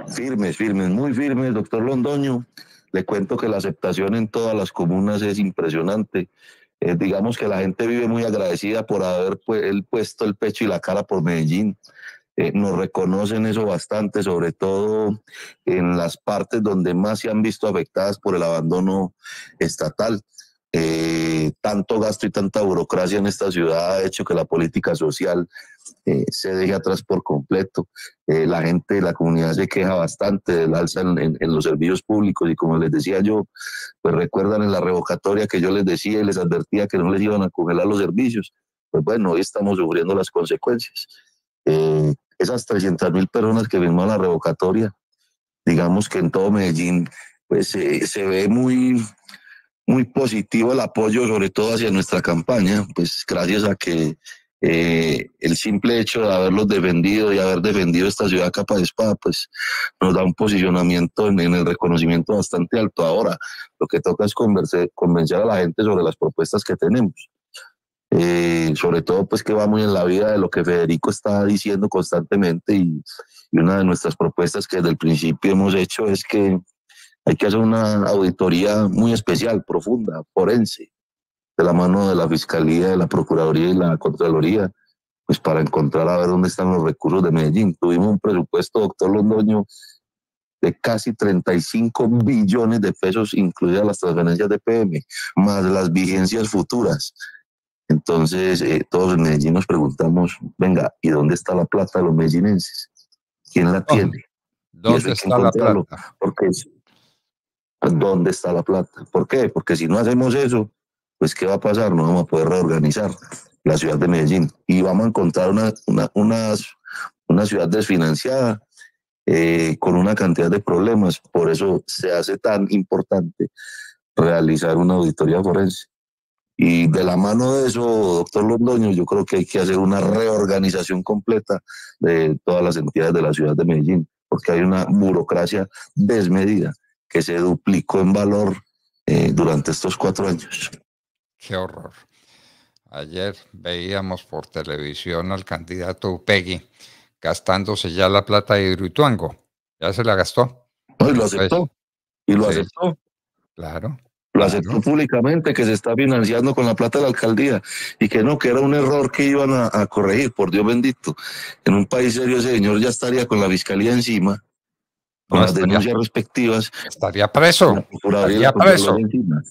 Firmes, firmes, muy firmes, doctor Londoño. Le cuento que la aceptación en todas las comunas es impresionante. Eh, digamos que la gente vive muy agradecida por haber pues, puesto el pecho y la cara por Medellín. Eh, nos reconocen eso bastante, sobre todo en las partes donde más se han visto afectadas por el abandono estatal. Eh, tanto gasto y tanta burocracia en esta ciudad ha hecho que la política social eh, se deje atrás por completo. Eh, la gente, de la comunidad se queja bastante del alza en, los servicios públicos y como les decía yo, pues recuerdan en la revocatoria que yo les decía y les advertía que no les iban a congelar los servicios. Pues bueno, hoy estamos sufriendo las consecuencias. Eh, esas 300 mil personas que a la revocatoria, digamos que en todo Medellín, pues se ve muy muy positivo el apoyo, sobre todo hacia nuestra campaña, pues gracias a que eh, el simple hecho de haberlos defendido y haber defendido esta ciudad capa de espada, pues nos da un posicionamiento en, el reconocimiento bastante alto. Ahora, lo que toca es convencer a la gente sobre las propuestas que tenemos. Eh, sobre todo, pues que va muy en la vida de lo que Federico está diciendo constantemente y una de nuestras propuestas que desde el principio hemos hecho es que hay que hacer una auditoría muy especial, profunda, forense, de la mano de la Fiscalía, de la Procuraduría y la Contraloría, pues para encontrar a ver dónde están los recursos de Medellín. Tuvimos un presupuesto, doctor Londoño, de casi 35 billones de pesos, incluidas las transferencias de PM, más las vigencias futuras. Entonces, eh, todos en Medellín nos preguntamos, venga, ¿y dónde está la plata de los medellinenses? ¿Quién la oh, tiene? ¿Dónde, está la plata? Porque pues, dónde está la plata. ¿Por qué? Porque si no hacemos eso, pues ¿qué va a pasar? No vamos a poder reorganizar la ciudad de Medellín y vamos a encontrar una, una, ciudad desfinanciada eh, con una cantidad de problemas. Por eso se hace tan importante realizar una auditoría forense. Y de la mano de eso, doctor Londoño, yo creo que hay que hacer una reorganización completa de todas las entidades de la ciudad de Medellín, porque hay una burocracia desmedida que se duplicó en valor eh, durante estos cuatro años. Qué horror. Ayer veíamos por televisión al candidato Peggy gastándose ya la plata de Hidroituango. Ya se la gastó. No, y lo aceptó. Pues, y lo aceptó. Claro. Lo aceptó públicamente que se está financiando con la plata de la alcaldía y que no, que era un error que iban a, a corregir, por Dios bendito. En un país serio ese señor ya estaría con la fiscalía encima con las denuncias respectivas. Estaría preso. Estaría preso.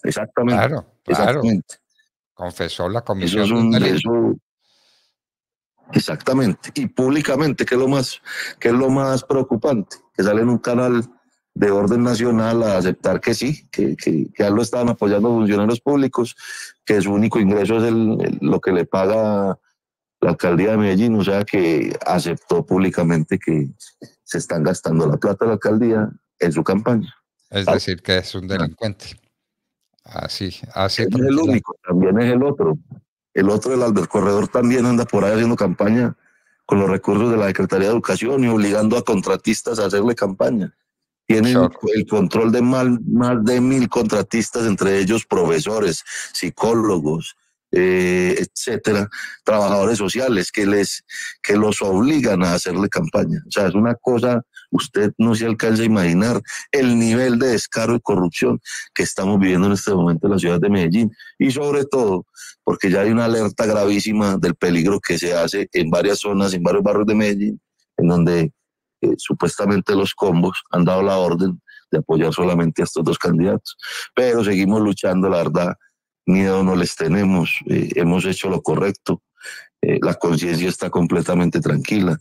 Exactamente. Claro, Exactamente. Confesó la comisión. Eso es un, exactamente. Y públicamente, que es lo más, que es lo más preocupante, que sale en un canal de orden nacional a aceptar que sí, que, ya lo estaban apoyando funcionarios públicos, que su único ingreso es el, lo que le paga la alcaldía de Medellín, o sea que aceptó públicamente que se están gastando la plata de la alcaldía en su campaña. Es ah. decir, que es un delincuente. Así, así. Es el único, también es el otro. El otro, el del Corredor, también anda por ahí haciendo campaña con los recursos de la Secretaría de Educación y obligando a contratistas a hacerle campaña. Tienen el control de más de mil contratistas, entre ellos profesores, psicólogos, eh, etcétera, trabajadores sociales que les que los obligan a hacerle campaña. O sea, es una cosa, usted no se alcanza a imaginar el nivel de descaro y corrupción que estamos viviendo en este momento en la ciudad de Medellín y sobre todo porque ya hay una alerta gravísima del peligro que se hace en varias zonas, en varios barrios de Medellín, en donde eh, supuestamente los combos han dado la orden de apoyar solamente a estos dos candidatos. Pero seguimos luchando, la verdad, miedo no les tenemos, eh, hemos hecho lo correcto, eh, la conciencia está completamente tranquila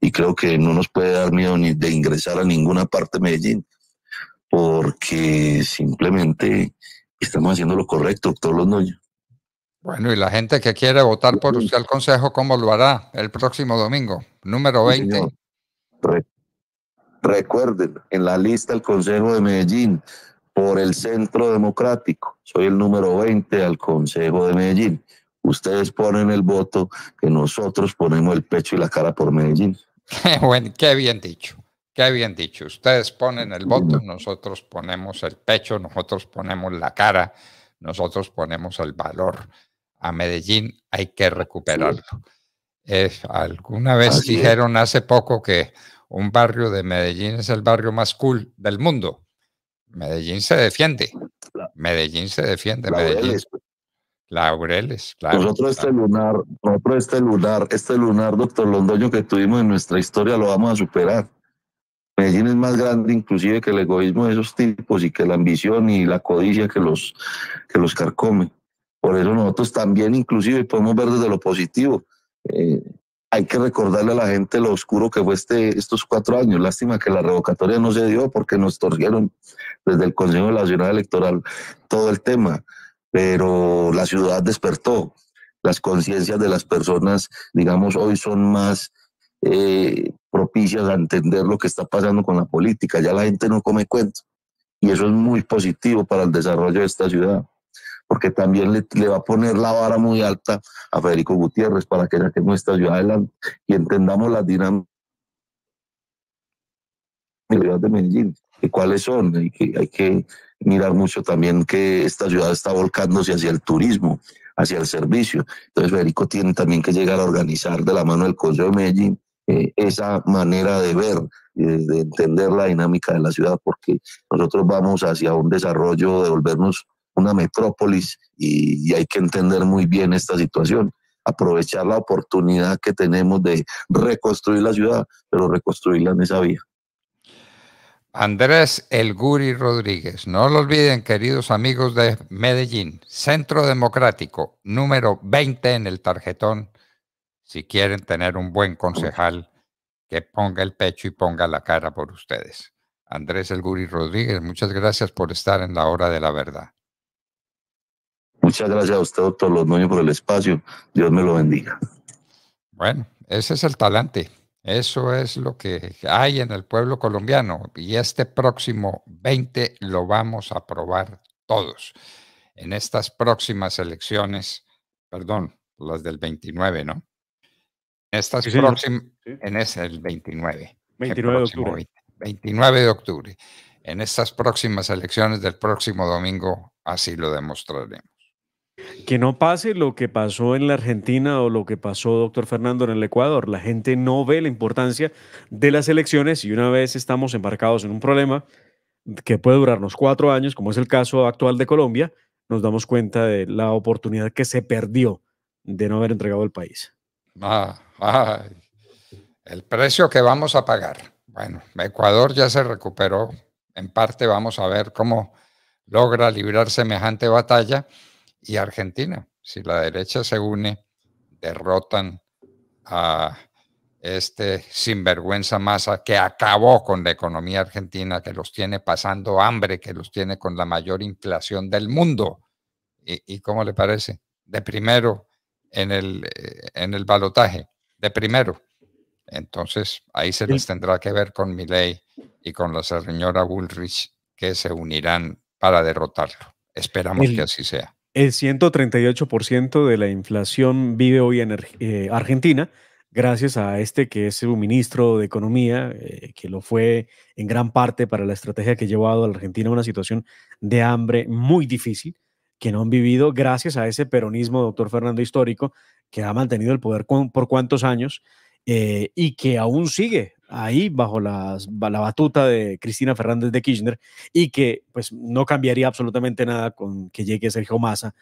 y creo que no nos puede dar miedo ni de ingresar a ninguna parte de Medellín, porque simplemente estamos haciendo lo correcto, doctor Londoño. Bueno, y la gente que quiere votar por usted al Consejo, ¿cómo lo hará el próximo domingo? Número 20. Recuerden, en la lista del Consejo de Medellín, por el Centro Democrático. Soy el número 20 al Consejo de Medellín. Ustedes ponen el voto, que nosotros ponemos el pecho y la cara por Medellín. Qué, buen, qué bien dicho, qué bien dicho. Ustedes ponen el voto, nosotros ponemos el pecho, nosotros ponemos la cara, nosotros ponemos el valor. A Medellín hay que recuperarlo. alguna vez dijeron hace poco que un barrio de Medellín es el barrio más cool del mundo Medellín se defiende. Medellín se defiende. Medellín. Laureles. Nosotros este lunar, nosotros este lunar, este lunar, doctor Londoño, que tuvimos en nuestra historia, lo vamos a superar. Medellín es más grande inclusive que el egoísmo de esos tipos y que la ambición y la codicia que los, que los carcome. Por eso nosotros también inclusive podemos ver desde lo positivo. Eh, hay que recordarle a la gente lo oscuro que fue este, estos cuatro años. Lástima que la revocatoria no se dio porque nos torcieron desde el Consejo Nacional Electoral todo el tema, pero la ciudad despertó. Las conciencias de las personas, digamos, hoy son más eh, propicias a entender lo que está pasando con la política. Ya la gente no come cuentos y eso es muy positivo para el desarrollo de esta ciudad porque también le, va a poner la vara muy alta a Federico Gutiérrez para que que nuestra ciudad adelante y entendamos las dinámicas de Medellín y cuáles son. Hay que, hay que mirar mucho también que esta ciudad está volcándose hacia el turismo, hacia el servicio. Entonces Federico tiene también que llegar a organizar de la mano del Consejo de Medellín eh, esa manera de ver eh, de, entender la dinámica de la ciudad, porque nosotros vamos hacia un desarrollo de volvernos una metrópolis y, hay que entender muy bien esta situación aprovechar la oportunidad que tenemos de reconstruir la ciudad, pero reconstruirla en esa vía. Andrés Elguri Rodríguez, no lo olviden, queridos amigos de Medellín, Centro Democrático, número 20 en el tarjetón, si quieren tener un buen concejal que ponga el pecho y ponga la cara por ustedes. Andrés Elguri Rodríguez, muchas gracias por estar en la hora de la verdad. Muchas gracias a usted, doctor Londoño, por el espacio. Dios me lo bendiga. Bueno, ese es el talante. Eso es lo que hay en el pueblo colombiano. Y este próximo 20 lo vamos a probar todos. En estas próximas elecciones, perdón, las del 29, ¿no? Estas próximas, en ese, el 29. 29 de octubre. 29 de octubre. En estas próximas elecciones del próximo domingo, así lo demostraremos. Que no pase lo que pasó en la Argentina o lo que pasó, doctor Fernando, en el Ecuador. La gente no ve la importancia de las elecciones y una vez estamos embarcados en un problema que puede durarnos cuatro años, como es el caso actual de Colombia, nos damos cuenta de la oportunidad que se perdió de no haber entregado el país. Ah, ah, el precio que vamos a pagar. Bueno, Ecuador ya se recuperó. En parte vamos a ver cómo logra librar semejante batalla y Argentina. Si la derecha se une, derrotan a este sinvergüenza masa que acabó con la economía argentina, que los tiene pasando hambre, que los tiene con la mayor inflación del mundo. ¿Y, cómo le parece? De primero en el, eh, en el balotaje, de primero. Entonces, ahí se les tendrá que ver con Miley y con la señora Bullrich que se unirán para derrotarlo. Esperamos que así sea. El 138% de la inflación vive hoy en eh, Argentina, gracias a este que es un ministro de Economía, eh, que lo fue en gran parte para la estrategia que ha llevado a la Argentina a una situación de hambre muy difícil, que no han vivido gracias a ese peronismo, doctor Fernando Histórico, que ha mantenido el poder por cuántos años eh, y que aún sigue ahí bajo la batuta de Cristina Fernández de Kirchner y que pues no cambiaría absolutamente nada con que llegue Sergio Massa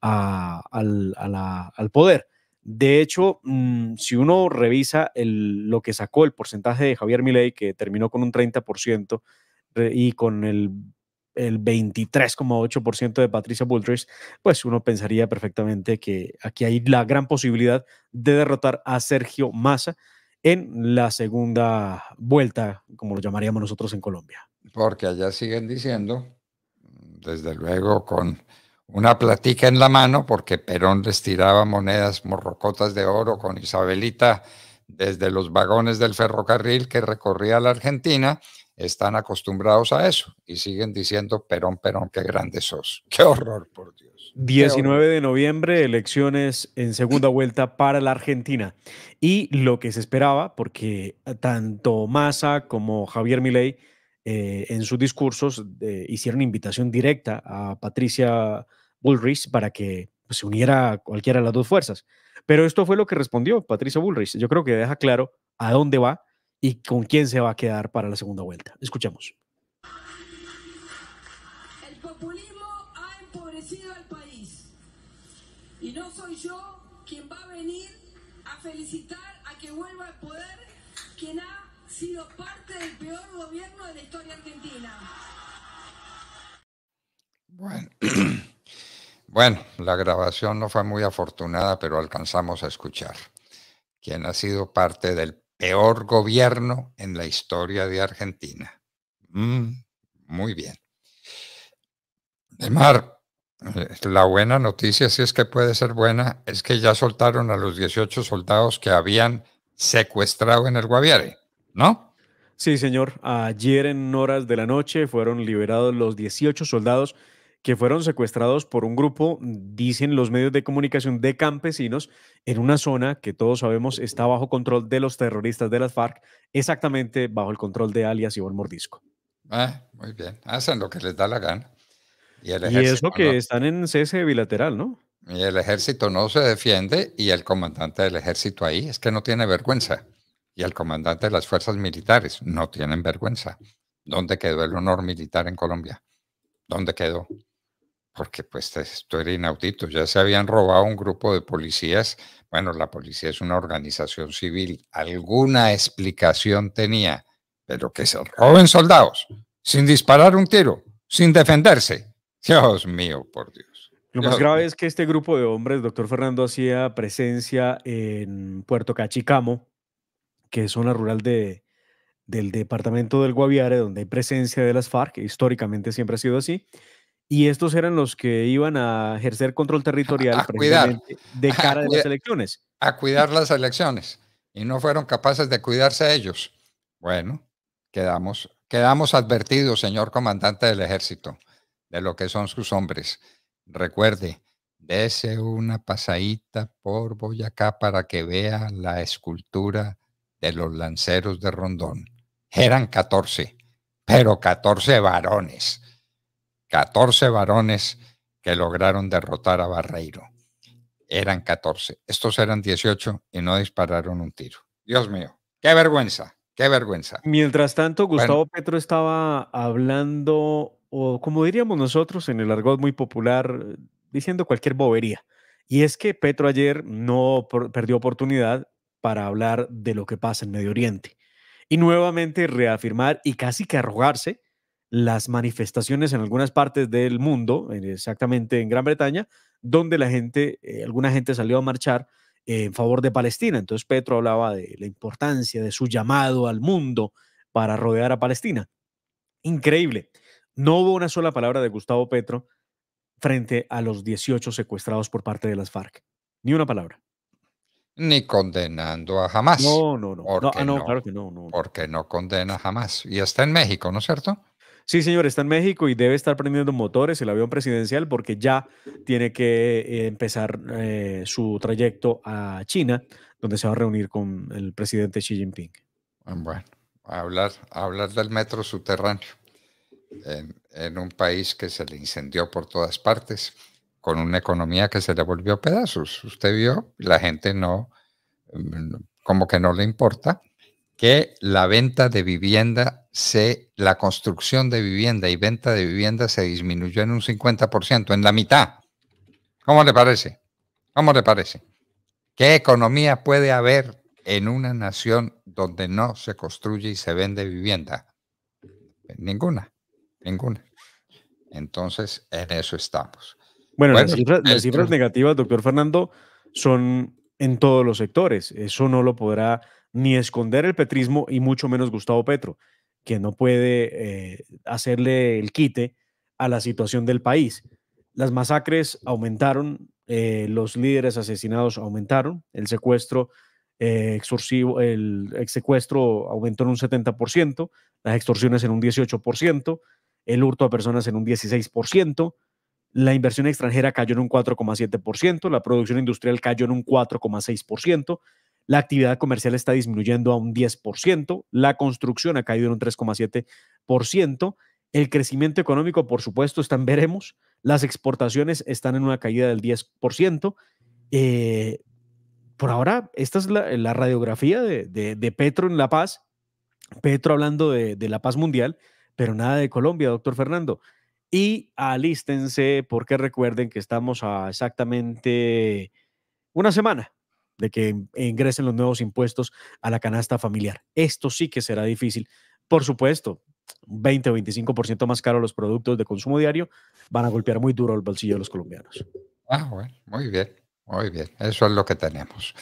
al, al, poder. De hecho, mm, si uno revisa lo que sacó el porcentaje de Javier Milei, que terminó con un 30% y con el 23,8% de Patricia Bullrich, pues uno pensaría perfectamente que aquí hay la gran posibilidad de derrotar a Sergio Massa, en la segunda vuelta, como lo llamaríamos nosotros en Colombia. Porque allá siguen diciendo, desde luego con una platica en la mano, porque Perón les tiraba monedas morrocotas de oro con Isabelita desde los vagones del ferrocarril que recorría la Argentina, están acostumbrados a eso y siguen diciendo, Perón, Perón, qué grande sos. Qué horror, por Dios. 19 de noviembre, elecciones en segunda vuelta para la Argentina. Y lo que se esperaba, porque tanto Massa como Javier Milei eh, en sus discursos eh, hicieron invitación directa a Patricia Bullrich para que pues, se uniera cualquiera de las dos fuerzas. Pero esto fue lo que respondió Patricia Bullrich. Yo creo que deja claro a dónde va y con quién se va a quedar para la segunda vuelta. escuchamos El populismo Y no soy yo quien va a venir a felicitar a que vuelva al poder quien ha sido parte del peor gobierno de la historia argentina. Bueno. Bueno, la grabación no fue muy afortunada, pero alcanzamos a escuchar quien ha sido parte del peor gobierno en la historia de Argentina. Mm, muy bien. de Mar. Eh, la buena noticia, si es que puede ser buena, es que ya soltaron a los 18 soldados que habían secuestrado en el Guaviare, ¿no? Sí, señor. Ayer en horas de la noche fueron liberados los 18 soldados que fueron secuestrados por un grupo, dicen los medios de comunicación, de campesinos en una zona que todos sabemos está bajo control de los terroristas de las FARC, exactamente bajo el control de alias Iván Mordisco. Ah, muy bien, hacen lo que les da la gana. Y, eso que están en cese bilateral, ¿no? Y el ejército no se defiende y el comandante del ejército ahí es que no tiene vergüenza. Y el comandante de las fuerzas militares no tienen vergüenza. ¿Dónde quedó el honor militar en Colombia? ¿Dónde quedó? Porque pues esto era inaudito. Ya se habían robado un grupo de policías. Bueno, la policía es una organización civil. Alguna explicación tenía, pero que se roben soldados sin disparar un tiro, sin defenderse. Dios mío, por Dios. Lo más grave es que este grupo de hombres, doctor Fernando, hacía presencia en Puerto Cachicamo, que es zona rural del departamento del Guaviare, donde hay presencia de las FARC, históricamente siempre ha sido así. Y estos eran los que iban a ejercer control territorial de cara a las elecciones. A cuidar las elecciones. Y no fueron capaces de cuidarse ellos. Bueno, quedamos, quedamos advertidos, señor comandante del ejército de lo que son sus hombres. Recuerde, dese una pasadita por Boyacá para que vea la escultura de los lanceros de Rondón. Eran 14, pero 14 varones. 14 varones que lograron derrotar a Barreiro. Eran 14. Estos eran 18 y no dispararon un tiro. Dios mío, qué vergüenza, qué vergüenza. Mientras tanto, Gustavo Petro estaba hablando o como diríamos nosotros en el argot muy popular, diciendo cualquier bobería. Y es que Petro ayer no perdió oportunidad para hablar de lo que pasa en Medio Oriente y nuevamente reafirmar y casi que arrogarse las manifestaciones en algunas partes del mundo, exactamente en Gran Bretaña, donde la gente, eh, alguna gente salió a marchar en favor de Palestina. Entonces Petro hablaba de la importancia de su llamado al mundo para rodear a Palestina. Increíble. No hubo una sola palabra de Gustavo Petro frente a los 18 secuestrados por parte de las FARC. Ni una palabra. Ni condenando a jamás. No, no, no. Porque ah, no, ah, no, claro que no, Porque no condena jamás. Y está en México, ¿no es cierto? Sí, señor, está en México y debe estar prendiendo motores el avión presidencial porque ya tiene que eh, empezar eh, su trayecto a China, donde se va a reunir con el presidente Xi Jinping. Bueno, hablar, hablar del metro subterráneo en, un país que se le incendió por todas partes, con una economía que se le volvió pedazos. Usted vio, la gente no, mm, como que no le importa, que la venta de vivienda se, la construcción de vivienda y venta de vivienda se disminuyó en un 50%, en la mitad. ¿Cómo le parece? ¿Cómo le parece? ¿Qué economía puede haber en una nación donde no se construye y se vende vivienda? Ninguna. Ninguna. Entonces, en eso estamos. Bueno, las, este cifras, negativas, doctor Fernando, son en todos los sectores. Eso no lo podrá ni esconder el petrismo y mucho menos Gustavo Petro, que no puede eh, hacerle el quite a la situación del país. Las masacres aumentaron, eh, los líderes asesinados aumentaron, el secuestro eh, extorsivo, el secuestro aumentó en un 70%, las extorsiones en un 18%, el hurto a personas en un 16%, la inversión extranjera cayó en un 4,7%, la producción industrial cayó en un 4,6%, la actividad comercial está disminuyendo a un 10%, la construcción ha caído en un 3,7%, el crecimiento económico, por supuesto, están veremos, las exportaciones están en una caída del 10%. Eh, por ahora, esta es la, radiografía de, Petro en La Paz, Petro hablando de la paz mundial pero nada de Colombia, doctor Fernando. Y alístense porque recuerden que estamos a exactamente una semana de que ingresen los nuevos impuestos a la canasta familiar. Esto sí que será difícil. Por supuesto, 20 o 25% más caro los productos de consumo diario van a golpear muy duro el bolsillo de los colombianos. Ah, bueno, muy bien, muy bien. Eso es lo que tenemos.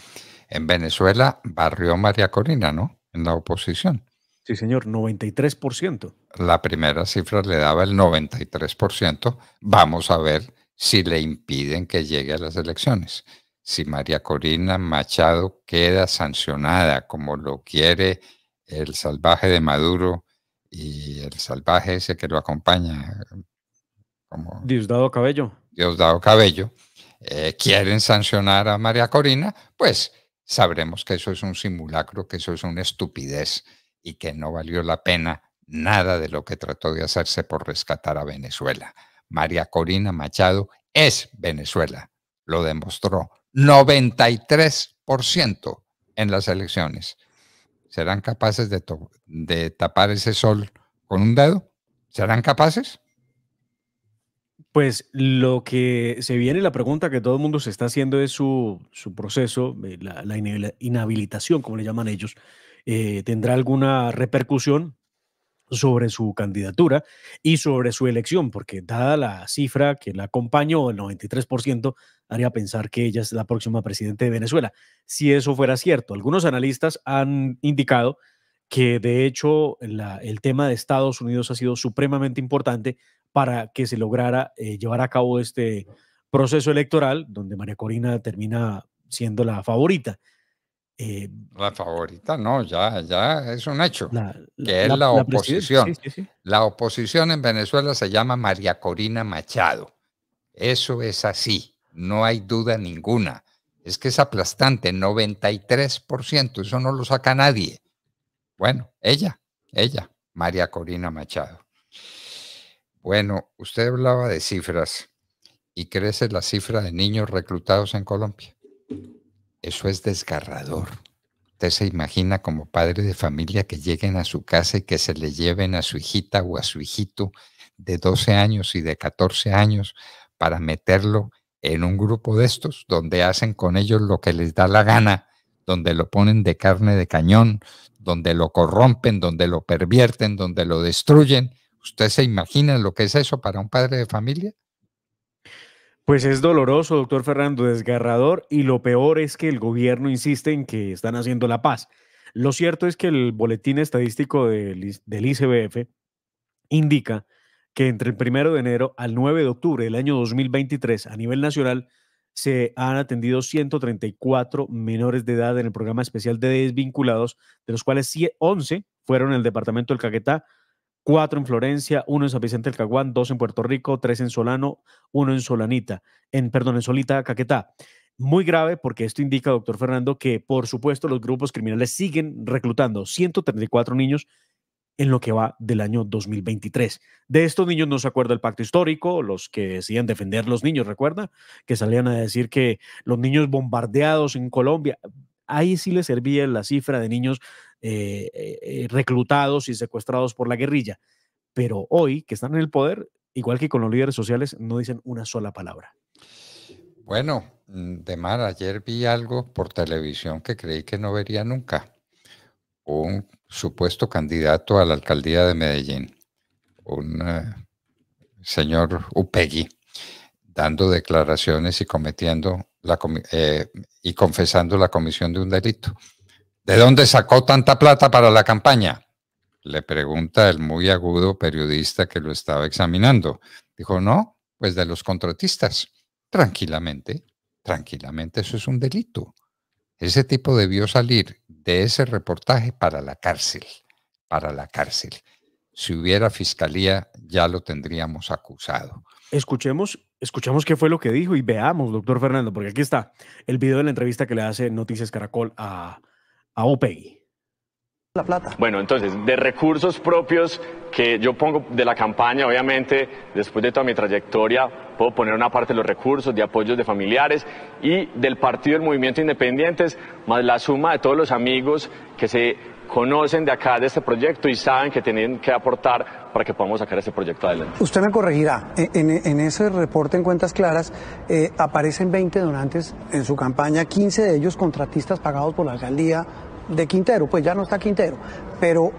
En Venezuela, barrio María Corina, ¿no? En la oposición. Sí, señor, 93%. La primera cifra le daba el 93%. Vamos a ver si le impiden que llegue a las elecciones. Si María Corina Machado queda sancionada como lo quiere el salvaje de Maduro y el salvaje ese que lo acompaña, como Diosdado Cabello. Diosdado Cabello, eh, quieren sancionar a María Corina, pues sabremos que eso es un simulacro, que eso es una estupidez y que no valió la pena nada de lo que trató de hacerse por rescatar a Venezuela. María Corina Machado es Venezuela, lo demostró 93% en las elecciones. ¿Serán capaces de, tapar ese sol con un dedo? ¿Serán capaces? Pues lo que se viene, la pregunta que todo el mundo se está haciendo es su, proceso, eh, la inhabilitación, como le llaman ellos, eh, tendrá alguna repercusión sobre su candidatura y sobre su elección, porque dada la cifra que la acompañó, el 93%, haría pensar que ella es la próxima presidenta de Venezuela. Si eso fuera cierto, algunos analistas han indicado que de hecho el tema de Estados Unidos ha sido supremamente importante para que se lograra eh, llevar a cabo este proceso electoral, donde María Corina termina siendo la favorita. Eh, la favorita no, ya, ya es un hecho, que es la, oposición. la oposición en Venezuela se llama María Corina Machado. Eso es así, no hay duda ninguna. Es que es aplastante, 93%, eso no lo saca nadie. Bueno, ella, ella, María Corina Machado. Bueno, usted hablaba de cifras y crece la cifra de niños reclutados en Colombia. Eso es desgarrador. Usted se imagina como padre de familia que lleguen a su casa y que se le lleven a su hijita o a su hijito de 12 años y de 14 años para meterlo en un grupo de estos donde hacen con ellos lo que les da la gana, donde lo ponen de carne de cañón, donde lo corrompen, donde lo pervierten, donde lo destruyen. ¿Usted se imagina lo que es eso para un padre de familia? Pues es doloroso, doctor Fernando, desgarrador, y lo peor es que el gobierno insiste en que están haciendo la paz. Lo cierto es que el boletín estadístico del, del ICBF indica que entre el 1 de enero al 9 de octubre del año 2023 a nivel nacional se han atendido 134 menores de edad en el programa especial de desvinculados, de los cuales 11 fueron en el departamento del Caquetá, cuatro en Florencia, uno en San Vicente del Caguán, dos en Puerto Rico, tres en Solano, uno en Solanita, en, perdón, en Solita, Caquetá. Muy grave porque esto indica, doctor Fernando, que por supuesto los grupos criminales siguen reclutando 134 niños en lo que va del año 2023. De estos niños no se acuerda el pacto histórico, los que decían defender los niños, recuerda, que salían a decir que los niños bombardeados en Colombia, ahí sí le servía la cifra de niños eh, eh, eh, reclutados y secuestrados por la guerrilla. Pero hoy, que están en el poder, igual que con los líderes sociales, no dicen una sola palabra. Bueno, mm, mar, ayer vi algo por televisión que creí que no vería nunca. Un supuesto candidato a la alcaldía de Medellín, un señor Upegui, dando declaraciones y cometiendo eh, y confesando la comisión de un delito. ¿De dónde sacó tanta plata para la campaña? Le pregunta el muy agudo periodista que lo estaba examinando. Dijo, no, pues de los contratistas. Tranquilamente, tranquilamente, eso es un delito. Ese tipo debió salir de ese reportaje para la cárcel, para la cárcel. Si hubiera fiscalía, ya lo tendríamos acusado. Escuchemos escuchamos qué fue lo que dijo y veamos, doctor Fernando, porque aquí está el video de la entrevista que le hace Noticias Caracol a, a OPEI. La plata. Bueno, entonces, de recursos propios que yo pongo de la campaña, obviamente, después de toda mi trayectoria, puedo poner una parte de los recursos, de apoyos de familiares y del partido del movimiento independientes, más la suma de todos los amigos que se conocen de acá, de este proyecto y saben que tienen que aportar para que podamos sacar ese proyecto adelante. Usted me corregirá, en, ese reporte en cuentas claras eh, aparecen 20 donantes en su campaña, 15 de ellos contratistas pagados por la alcaldía de Quintero, pues ya no está Quintero, pero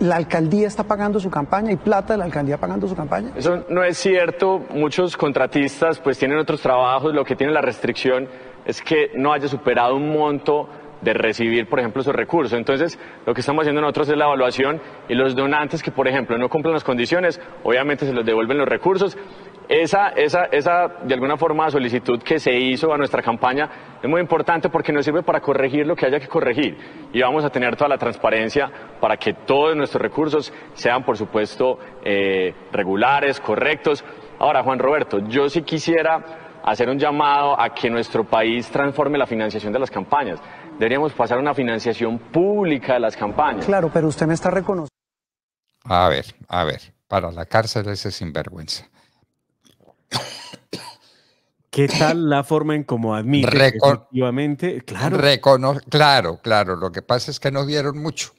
la alcaldía está pagando su campaña y plata de la alcaldía pagando su campaña? Eso no es cierto. Muchos contratistas pues tienen otros trabajos. Lo que tiene la restricción es que no haya superado un monto de recibir, por ejemplo, sus recursos. Entonces, lo que estamos haciendo nosotros es la evaluación y los donantes que, por ejemplo, no cumplen las condiciones, obviamente se les devuelven los recursos. Esa, de alguna forma, solicitud que se hizo a nuestra campaña es muy importante porque nos sirve para corregir lo que haya que corregir y vamos a tener toda la transparencia para que todos nuestros recursos sean, por supuesto, eh, regulares, correctos. Ahora, Juan Roberto, yo sí quisiera hacer un llamado a que nuestro país transforme la financiación de las campañas deberíamos pasar una financiación pública de las campañas. Claro, pero usted me está reconociendo. A ver, a ver, para la cárcel ese sinvergüenza. ¿Qué tal la forma en cómo admite efectivamente? Claro. claro, claro. Lo que pasa es que no dieron mucho.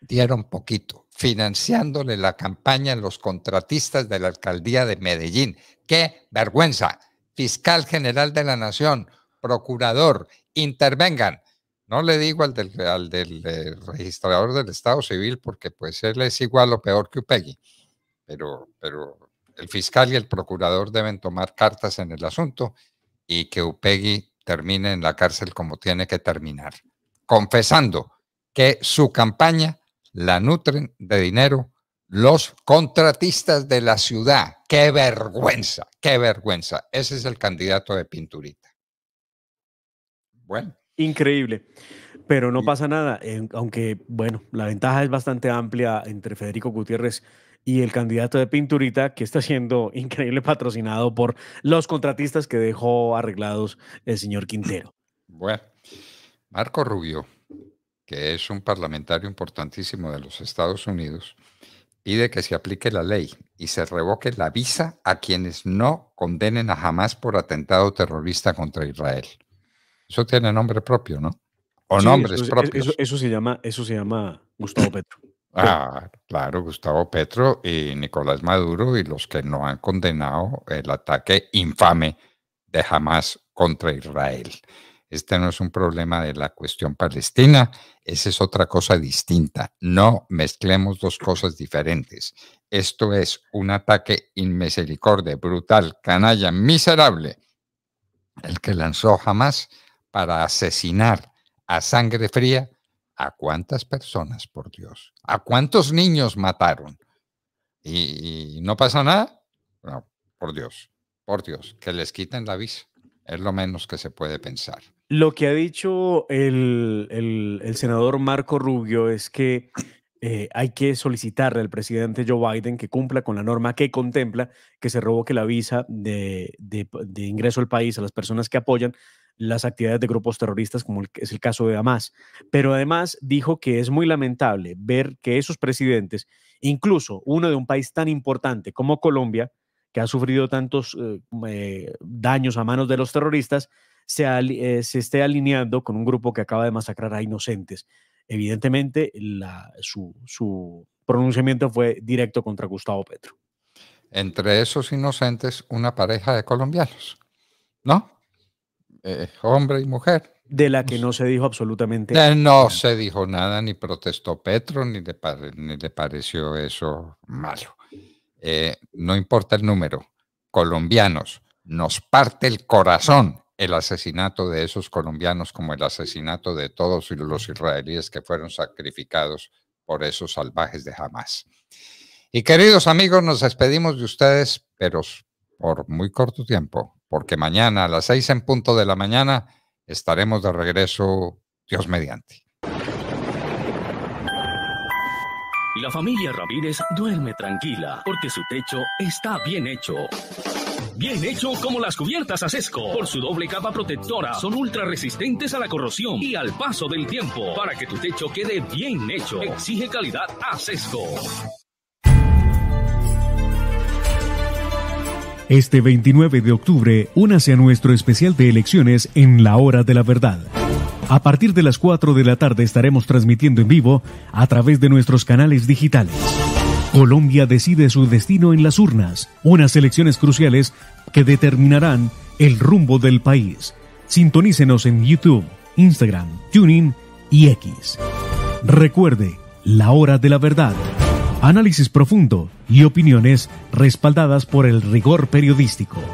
Dieron poquito. Financiándole la campaña a los contratistas de la alcaldía de Medellín. ¡Qué vergüenza! Fiscal General de la Nación, procurador, intervengan. No le digo al del, al del eh, registrador del Estado Civil porque pues él es igual o peor que Upegui, pero, pero el fiscal y el procurador deben tomar cartas en el asunto y que Upegui termine en la cárcel como tiene que terminar, confesando que su campaña la nutren de dinero los contratistas de la ciudad. ¡Qué vergüenza! ¡Qué vergüenza! Ese es el candidato de Pinturita. Bueno. Increíble. Pero no pasa nada, eh, aunque, bueno, la ventaja es bastante amplia entre Federico Gutiérrez y el candidato de Pinturita, que está siendo increíble patrocinado por los contratistas que dejó arreglados el señor Quintero. Bueno, Marco Rubio, que es un parlamentario importantísimo de los Estados Unidos, pide que se aplique la ley y se revoque la visa a quienes no condenen a jamás por atentado terrorista contra Israel. Eso tiene nombre propio, ¿no? O nombres propios. Eso, se llama, eso se llama Gustavo Petro. Ah, claro, Gustavo Petro y Nicolás Maduro y los que no han condenado el ataque infame de Hamas contra Israel. Este no es un problema de la cuestión palestina, esa es otra cosa distinta. No mezclemos dos cosas diferentes. Esto es un ataque inmisericorde, brutal, canalla, miserable, el que lanzó Hamas para asesinar a sangre fría a cuántas personas, por Dios, a cuántos niños mataron. ¿Y, no pasa nada? por Dios, por Dios, que les quiten la visa. Es lo menos que se puede pensar. Lo que ha dicho el, senador Marco Rubio es que eh, hay que solicitarle al presidente Joe Biden que cumpla con la norma que contempla que se revoque la visa de ingreso al país a las personas que apoyan las actividades de grupos terroristas, como es el caso de Hamas. Pero además dijo que es muy lamentable ver que esos presidentes, incluso uno de un país tan importante como Colombia, que ha sufrido tantos eh, eh, daños a manos de los terroristas, se, eh, se, esté alineando con un grupo que acaba de masacrar a inocentes. Evidentemente, su, su pronunciamiento fue directo contra Gustavo Petro. Entre esos inocentes, una pareja de colombianos, ¿no? Eh, hombre y mujer. De la que no se dijo absolutamente nada. No se dijo nada, ni protestó Petro, ni le, pareció eso malo. Eh, no importa el número, colombianos, nos parte el corazón el asesinato de esos colombianos como el asesinato de todos los israelíes que fueron sacrificados por esos salvajes de Hamas. Y queridos amigos, nos despedimos de ustedes, pero por muy corto tiempo porque mañana a las seis en punto de la mañana estaremos de regreso, Dios mediante. La familia Ramírez duerme tranquila porque su techo está bien hecho. Bien hecho como las cubiertas Asesco. Por su doble capa protectora, son ultra resistentes a la corrosión y al paso del tiempo. Para que tu techo quede bien hecho, exige calidad Asesco. Este 29 de octubre, únase a nuestro especial de elecciones en la hora de la verdad. A partir de las 4 de la tarde estaremos transmitiendo en vivo a través de nuestros canales digitales. Colombia decide su destino en las urnas, unas elecciones cruciales que determinarán el rumbo del país. Sintonícenos en YouTube, Instagram, Tuning y X. Recuerde, la hora de la verdad análisis profundo y opiniones respaldadas por el rigor periodístico.